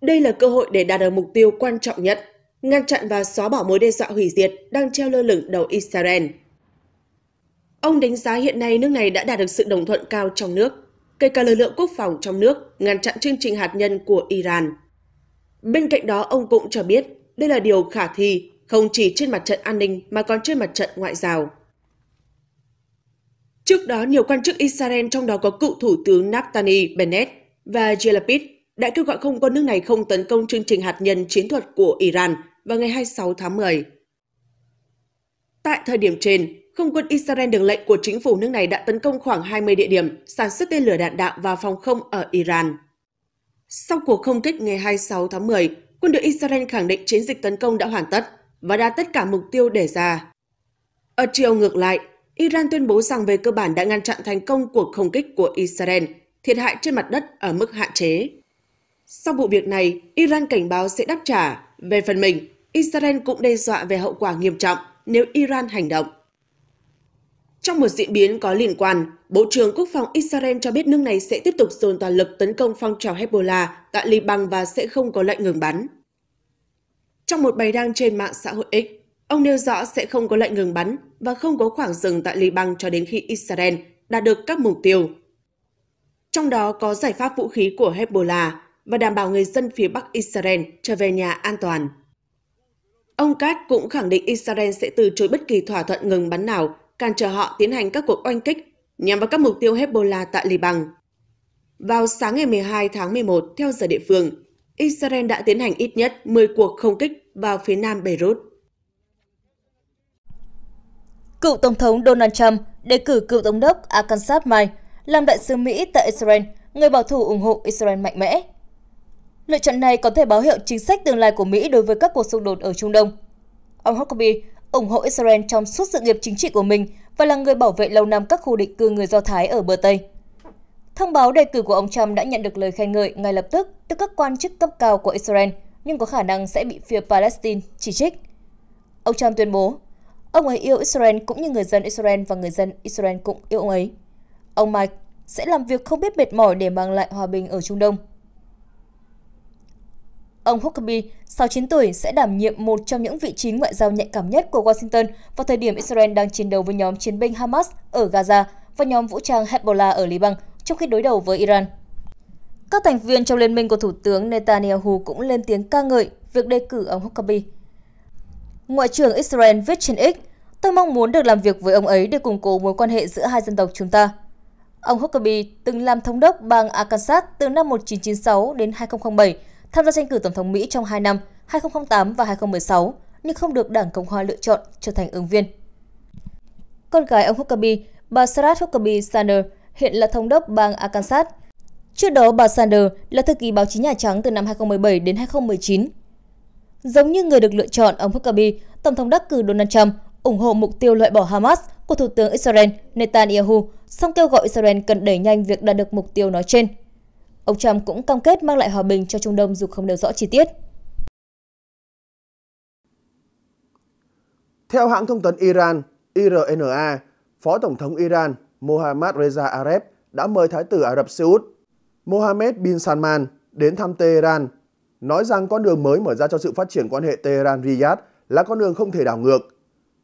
Speaker 2: đây là cơ hội để đạt được mục tiêu quan trọng nhất, ngăn chặn và xóa bỏ mối đe dọa hủy diệt đang treo lơ lửng đầu Israel – Ông đánh giá hiện nay nước này đã đạt được sự đồng thuận cao trong nước, kể cả lực lượng quốc phòng trong nước ngăn chặn chương trình hạt nhân của Iran. Bên cạnh đó, ông cũng cho biết đây là điều khả thi không chỉ trên mặt trận an ninh mà còn trên mặt trận ngoại giao. Trước đó, nhiều quan chức Israel trong đó có cựu thủ tướng Naftali Bennett và Jalapid đã kêu gọi không quân nước này không tấn công chương trình hạt nhân chiến thuật của Iran vào ngày 26 tháng 10. Tại thời điểm trên, không quân Israel được lệnh của chính phủ nước này đã tấn công khoảng 20 địa điểm sản xuất tên lửa đạn đạo và phòng không ở Iran. Sau cuộc không kích ngày 26 tháng 10, quân đội Israel khẳng định chiến dịch tấn công đã hoàn tất và đạt tất cả mục tiêu đề ra. Ở chiều ngược lại, Iran tuyên bố rằng về cơ bản đã ngăn chặn thành công cuộc không kích của Israel, thiệt hại trên mặt đất ở mức hạn chế. Sau vụ việc này, Iran cảnh báo sẽ đáp trả. Về phần mình, Israel cũng đe dọa về hậu quả nghiêm trọng nếu Iran hành động. Trong một diễn biến có liên quan, Bộ trưởng Quốc phòng Israel cho biết nước này sẽ tiếp tục dồn toàn lực tấn công phong trào Hezbollah tại Liban và sẽ không có lệnh ngừng bắn. Trong một bài đăng trên mạng xã hội X, ông nêu rõ sẽ không có lệnh ngừng bắn và không có khoảng dừng tại Liban cho đến khi Israel đạt được các mục tiêu. Trong đó có giải pháp vũ khí của Hezbollah và đảm bảo người dân phía Bắc Israel trở về nhà an toàn. Ông Kat cũng khẳng định Israel sẽ từ chối bất kỳ thỏa thuận ngừng bắn nào cản trở họ tiến hành các cuộc oanh kích nhằm vào các mục tiêu Hezbollah tại Liban. Vào sáng ngày 12 tháng 11, theo giờ địa phương, Israel đã
Speaker 3: tiến hành ít nhất 10 cuộc không kích vào phía nam Beirut. Cựu Tổng thống Donald Trump đề cử cựu Tổng đốc Arkansas Mike làm đại sứ Mỹ tại Israel, người bảo thủ ủng hộ Israel mạnh mẽ. Lựa chọn này có thể báo hiệu chính sách tương lai của Mỹ đối với các cuộc xung đột ở Trung Đông. Ông Huckabee, ủng hộ Israel trong suốt sự nghiệp chính trị của mình và là người bảo vệ lâu năm các khu định cư người Do Thái ở bờ Tây. Thông báo đề cử của ông Trump đã nhận được lời khen ngợi ngay lập tức từ các quan chức cấp cao của Israel, nhưng có khả năng sẽ bị phía Palestine chỉ trích. Ông Trump tuyên bố, ông ấy yêu Israel cũng như người dân Israel và người dân Israel cũng yêu ông ấy. Ông Mike sẽ làm việc không biết mệt mỏi để mang lại hòa bình ở Trung Đông. Ông Huckabee, 69 tuổi, sẽ đảm nhiệm một trong những vị trí ngoại giao nhạy cảm nhất của Washington vào thời điểm Israel đang chiến đấu với nhóm chiến binh Hamas ở Gaza và nhóm vũ trang Hezbollah ở Liban trong khi đối đầu với Iran. Các thành viên trong liên minh của Thủ tướng Netanyahu cũng lên tiếng ca ngợi việc đề cử ông Huckabee. Ngoại trưởng Israel viết trên X, Tôi mong muốn được làm việc với ông ấy để củng cố mối quan hệ giữa hai dân tộc chúng ta. Ông Huckabee từng làm thống đốc bang Arkansas từ năm 1996 đến 2007 tham gia tranh cử tổng thống Mỹ trong 2 năm 2008 và 2016 nhưng không được Đảng Cộng hòa lựa chọn trở thành ứng viên. Con gái ông Huckabee, bà Sarah Huckabee Sanders, hiện là thống đốc bang Arkansas. Trước đó, bà Sanders là thư ký báo chí Nhà Trắng từ năm 2017 đến 2019. Giống như người được lựa chọn, ông Huckabee, Tổng thống đắc cử Donald Trump ủng hộ mục tiêu loại bỏ Hamas của Thủ tướng Israel Netanyahu, song kêu gọi Israel cần đẩy nhanh việc đạt được mục tiêu nói trên. Ông Trump cũng cam kết mang lại hòa bình cho Trung Đông dù không nêu rõ chi tiết.
Speaker 1: Theo hãng thông tấn Iran, IRNA, Phó Tổng thống Iran Mohammad Reza Aref đã mời Thái tử Ả Rập Xê Út Mohammed bin Salman đến thăm Tehran, nói rằng con đường mới mở ra cho sự phát triển quan hệ Tehran-Riyadh là con đường không thể đảo ngược.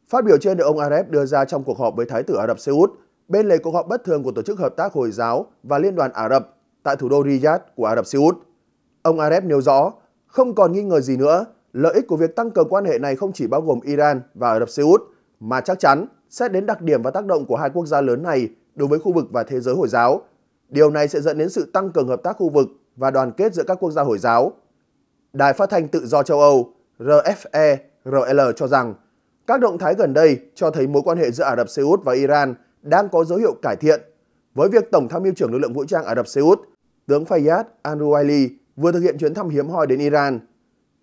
Speaker 1: Phát biểu trên được ông Aref đưa ra trong cuộc họp với Thái tử Ả Rập Xê Út bên lề cuộc họp bất thường của Tổ chức Hợp tác Hồi giáo và Liên đoàn Ả Rập tại thủ đô Riyadh của Ả Rập Xê Út. Ông Aref nêu rõ, không còn nghi ngờ gì nữa, lợi ích của việc tăng cường quan hệ này không chỉ bao gồm Iran và Ả Rập Xê Út, mà chắc chắn sẽ đến đặc điểm và tác động của hai quốc gia lớn này đối với khu vực và thế giới Hồi giáo. Điều này sẽ dẫn đến sự tăng cường hợp tác khu vực và đoàn kết giữa các quốc gia Hồi giáo. Đài phát thanh tự do châu Âu RFE RL cho rằng các động thái gần đây cho thấy mối quan hệ giữa Ả Rập Xê Út và Iran đang có dấu hiệu cải thiện với việc Tổng tham mưu trưởng lực lượng vũ trang Ả Rập Xê Út tướng Fayyad al-Ruwaili vừa thực hiện chuyến thăm hiếm hoi đến Iran.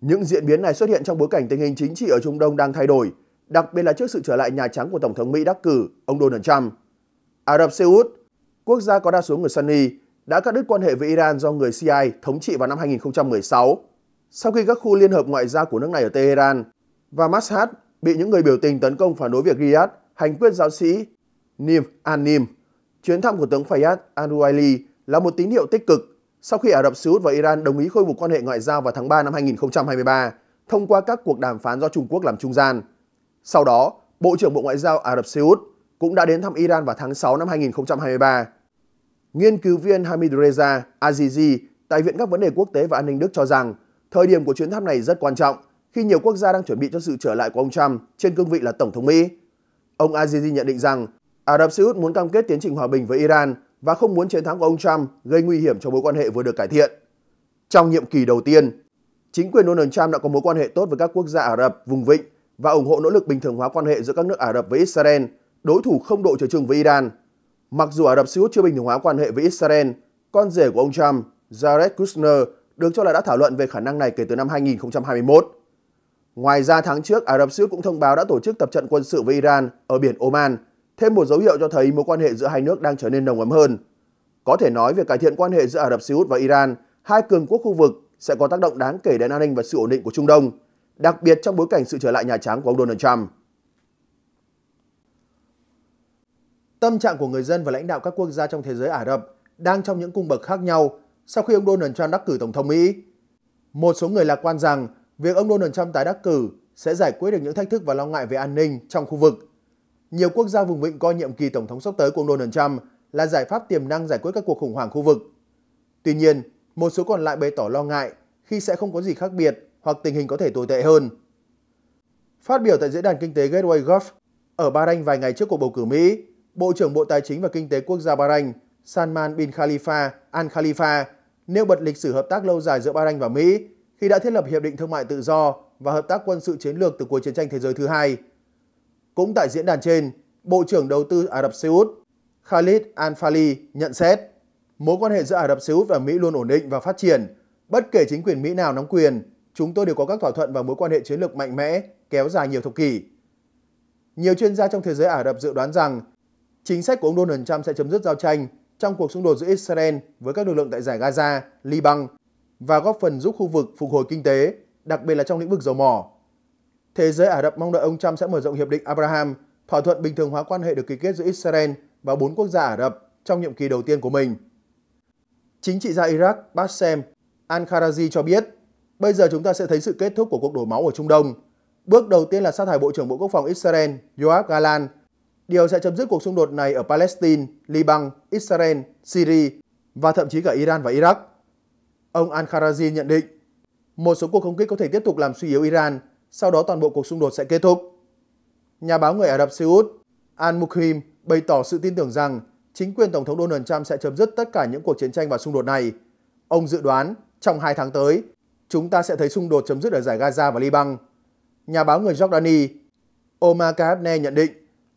Speaker 1: Những diễn biến này xuất hiện trong bối cảnh tình hình chính trị ở Trung Đông đang thay đổi, đặc biệt là trước sự trở lại Nhà Trắng của Tổng thống Mỹ đắc cử, ông Donald Trump. Ả Rập Xê Út, quốc gia có đa số người Sunni, đã cắt đứt quan hệ với Iran do người CIA thống trị vào năm 2016, sau khi các khu liên hợp ngoại giao của nước này ở Tehran và Mashhad bị những người biểu tình tấn công phản đối việc Riyadh hành quyết giáo sĩ Nim An-Nim. Chuyến thăm của tướng Fayyad al-Ruwaili là một tín hiệu tích cực sau khi Ả Rập Xê Út và Iran đồng ý khôi phục quan hệ ngoại giao vào tháng 3 năm 2023 thông qua các cuộc đàm phán do Trung Quốc làm trung gian. Sau đó, Bộ trưởng Bộ Ngoại giao Ả Rập Xê Út cũng đã đến thăm Iran vào tháng 6 năm 2023. Nghiên cứu viên Hamidreza Azizi tại Viện các vấn đề quốc tế và an ninh Đức cho rằng thời điểm của chuyến thăm này rất quan trọng khi nhiều quốc gia đang chuẩn bị cho sự trở lại của ông Trump trên cương vị là Tổng thống Mỹ. Ông Azizi nhận định rằng Ả Rập Xê Út muốn cam kết tiến trình hòa bình với Iran và không muốn chiến thắng của ông Trump gây nguy hiểm cho mối quan hệ vừa được cải thiện. Trong nhiệm kỳ đầu tiên, chính quyền Donald Trump đã có mối quan hệ tốt với các quốc gia Ả Rập, vùng vịnh và ủng hộ nỗ lực bình thường hóa quan hệ giữa các nước Ả Rập với Israel, đối thủ không đội trời chung với Iran. Mặc dù Ả Rập Xê Út chưa bình thường hóa quan hệ với Israel, con rể của ông Trump, Jared Kushner, được cho là đã thảo luận về khả năng này kể từ năm 2021. Ngoài ra, tháng trước, Ả Rập Xê Út cũng thông báo đã tổ chức tập trận quân sự với Iran ở biển Oman – thêm một dấu hiệu cho thấy mối quan hệ giữa hai nước đang trở nên nồng ấm hơn. Có thể nói việc cải thiện quan hệ giữa Ả Rập Xê Út và Iran, hai cường quốc khu vực sẽ có tác động đáng kể đến an ninh và sự ổn định của Trung Đông, đặc biệt trong bối cảnh sự trở lại Nhà Trắng của ông Donald Trump. Tâm trạng của người dân và lãnh đạo các quốc gia trong thế giới Ả Rập đang trong những cung bậc khác nhau sau khi ông Donald Trump đắc cử Tổng thống Mỹ. Một số người lạc quan rằng việc ông Donald Trump tái đắc cử sẽ giải quyết được những thách thức và lo ngại về an ninh trong khu vực nhiều quốc gia vùng vịnh coi nhiệm kỳ Tổng thống sắp tới của Donald Trump là giải pháp tiềm năng giải quyết các cuộc khủng hoảng khu vực. Tuy nhiên, một số còn lại bày tỏ lo ngại khi sẽ không có gì khác biệt hoặc tình hình có thể tồi tệ hơn. Phát biểu tại diễn đàn kinh tế Gateway Gulf ở Bahrain vài ngày trước cuộc bầu cử Mỹ, Bộ trưởng Bộ Tài chính và Kinh tế Quốc gia Bahrain Salman bin Khalifa Al Khalifa nêu bật lịch sử hợp tác lâu dài giữa Bahrain và Mỹ khi đã thiết lập Hiệp định Thương mại Tự do và Hợp tác Quân sự Chiến lược từ cuối Chiến tranh Thế giới thứ hai – cũng tại diễn đàn trên, Bộ trưởng Đầu tư Ả Rập Xê Út Khalid Al-Fali nhận xét mối quan hệ giữa Ả Rập Xê Út và Mỹ luôn ổn định và phát triển. Bất kể chính quyền Mỹ nào nắm quyền, chúng tôi đều có các thỏa thuận và mối quan hệ chiến lược mạnh mẽ kéo dài nhiều thập kỷ. Nhiều chuyên gia trong thế giới Ả Rập dự đoán rằng chính sách của ông Donald Trump sẽ chấm dứt giao tranh trong cuộc xung đột giữa Israel với các lực lượng tại giải Gaza, Liban và góp phần giúp khu vực phục hồi kinh tế, đặc biệt là trong lĩnh vực dầu mỏ. Thế giới Ả Rập mong đợi ông Trump sẽ mở rộng Hiệp định Abraham, thỏa thuận bình thường hóa quan hệ được ký kết giữa Israel và bốn quốc gia Ả Rập trong nhiệm kỳ đầu tiên của mình. Chính trị gia Iraq Bassem Al-Kharazi cho biết, bây giờ chúng ta sẽ thấy sự kết thúc của cuộc đổ máu ở Trung Đông. Bước đầu tiên là sát thải Bộ trưởng Bộ Quốc phòng Israel Yoav Galan. Điều sẽ chấm dứt cuộc xung đột này ở Palestine, Liban, Israel, Syria và thậm chí cả Iran và Iraq. Ông Al-Kharazi nhận định, một số cuộc không kích có thể tiếp tục làm suy yếu Iran sau đó toàn bộ cuộc xung đột sẽ kết thúc. Nhà báo người Ả Rập Xê Út Al-Mukhim bày tỏ sự tin tưởng rằng chính quyền Tổng thống Donald Trump sẽ chấm dứt tất cả những cuộc chiến tranh và xung đột này. Ông dự đoán trong hai tháng tới, chúng ta sẽ thấy xung đột chấm dứt ở giải Gaza và Liban. Nhà báo người Jordani Omar Kahabne nhận định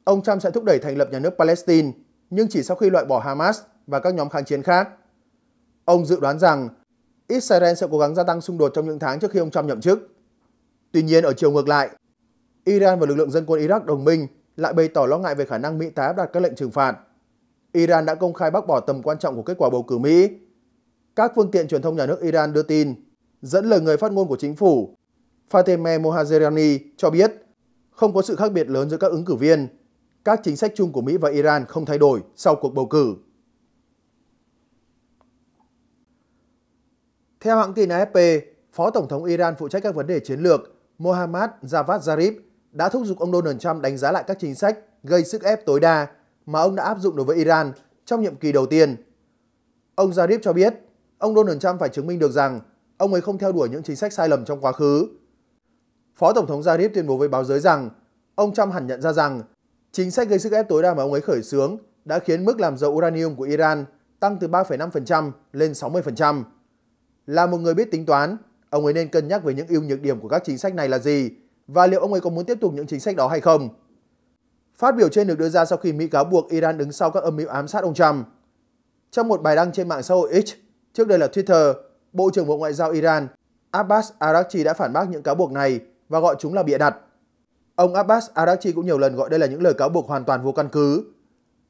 Speaker 1: ông Trump sẽ thúc đẩy thành lập nhà nước Palestine, nhưng chỉ sau khi loại bỏ Hamas và các nhóm kháng chiến khác. Ông dự đoán rằng Israel sẽ cố gắng gia tăng xung đột trong những tháng trước khi ông Trump nhậm chức. Tuy nhiên ở chiều ngược lại, Iran và lực lượng dân quân Iraq đồng minh lại bày tỏ lo ngại về khả năng Mỹ tái áp đặt các lệnh trừng phạt. Iran đã công khai bác bỏ tầm quan trọng của kết quả bầu cử Mỹ. Các phương tiện truyền thông nhà nước Iran đưa tin, dẫn lời người phát ngôn của chính phủ Fateme Mohajerani cho biết không có sự khác biệt lớn giữa các ứng cử viên. Các chính sách chung của Mỹ và Iran không thay đổi sau cuộc bầu cử. Theo hãng tin AFP, Phó Tổng thống Iran phụ trách các vấn đề chiến lược Mohammad Javad Zarif đã thúc giục ông Donald Trump đánh giá lại các chính sách gây sức ép tối đa mà ông đã áp dụng đối với Iran trong nhiệm kỳ đầu tiên. Ông Zarif cho biết, ông Donald Trump phải chứng minh được rằng ông ấy không theo đuổi những chính sách sai lầm trong quá khứ. Phó Tổng thống Zarif tuyên bố với báo giới rằng ông Trump hẳn nhận ra rằng chính sách gây sức ép tối đa mà ông ấy khởi xướng đã khiến mức làm giàu uranium của Iran tăng từ 3,5% lên 60%. Là một người biết tính toán, Ông ấy nên cân nhắc về những ưu nhược điểm của các chính sách này là gì và liệu ông ấy có muốn tiếp tục những chính sách đó hay không. Phát biểu trên được đưa ra sau khi Mỹ cáo buộc Iran đứng sau các âm mưu ám sát ông Trump. Trong một bài đăng trên mạng xã hội X, trước đây là Twitter, Bộ trưởng Bộ Ngoại giao Iran Abbas Araghchi đã phản bác những cáo buộc này và gọi chúng là bịa đặt. Ông Abbas Araghchi cũng nhiều lần gọi đây là những lời cáo buộc hoàn toàn vô căn cứ.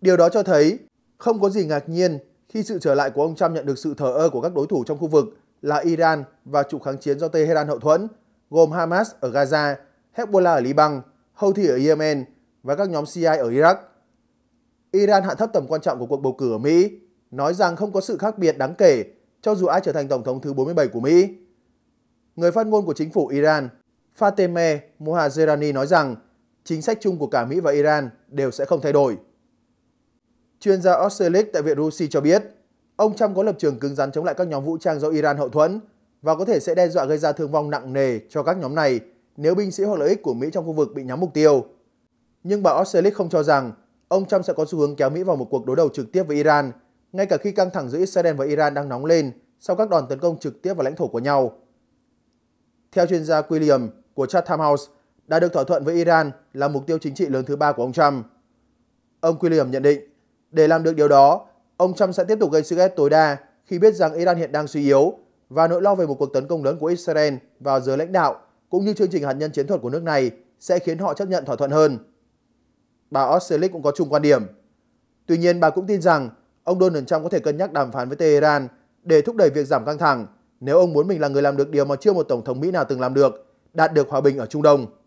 Speaker 1: Điều đó cho thấy không có gì ngạc nhiên khi sự trở lại của ông Trump nhận được sự thờ ơ của các đối thủ trong khu vực là Iran và trục kháng chiến do Tehran hậu thuẫn, gồm Hamas ở Gaza, Hezbollah ở Liban, Houthi ở Yemen và các nhóm CIA ở Iraq. Iran hạ thấp tầm quan trọng của cuộc bầu cử ở Mỹ, nói rằng không có sự khác biệt đáng kể cho dù ai trở thành tổng thống thứ 47 của Mỹ. Người phát ngôn của chính phủ Iran, Fatemeh Mohajerani nói rằng chính sách chung của cả Mỹ và Iran đều sẽ không thay đổi. Chuyên gia Oxelic tại Viện Rusi cho biết, Ông Trump có lập trường cứng rắn chống lại các nhóm vũ trang do Iran hậu thuẫn và có thể sẽ đe dọa gây ra thương vong nặng nề cho các nhóm này nếu binh sĩ hoặc lợi ích của Mỹ trong khu vực bị nhắm mục tiêu. Nhưng bà Osterlich không cho rằng ông Trump sẽ có xu hướng kéo Mỹ vào một cuộc đối đầu trực tiếp với Iran, ngay cả khi căng thẳng giữa Israel và Iran đang nóng lên sau các đòn tấn công trực tiếp vào lãnh thổ của nhau. Theo chuyên gia William của Chatham House, đã được thỏa thuận với Iran là mục tiêu chính trị lớn thứ ba của ông Trump. Ông William nhận định, để làm được điều đó, Ông Trump sẽ tiếp tục gây sức ép tối đa khi biết rằng Iran hiện đang suy yếu và nỗi lo về một cuộc tấn công lớn của Israel vào giới lãnh đạo cũng như chương trình hạt nhân chiến thuật của nước này sẽ khiến họ chấp nhận thỏa thuận hơn. Bà Osterlich cũng có chung quan điểm. Tuy nhiên bà cũng tin rằng ông Donald Trump có thể cân nhắc đàm phán với Tehran để thúc đẩy việc giảm căng thẳng nếu ông muốn mình là người làm được điều mà chưa một Tổng thống Mỹ nào từng làm được, đạt được hòa bình ở Trung Đông.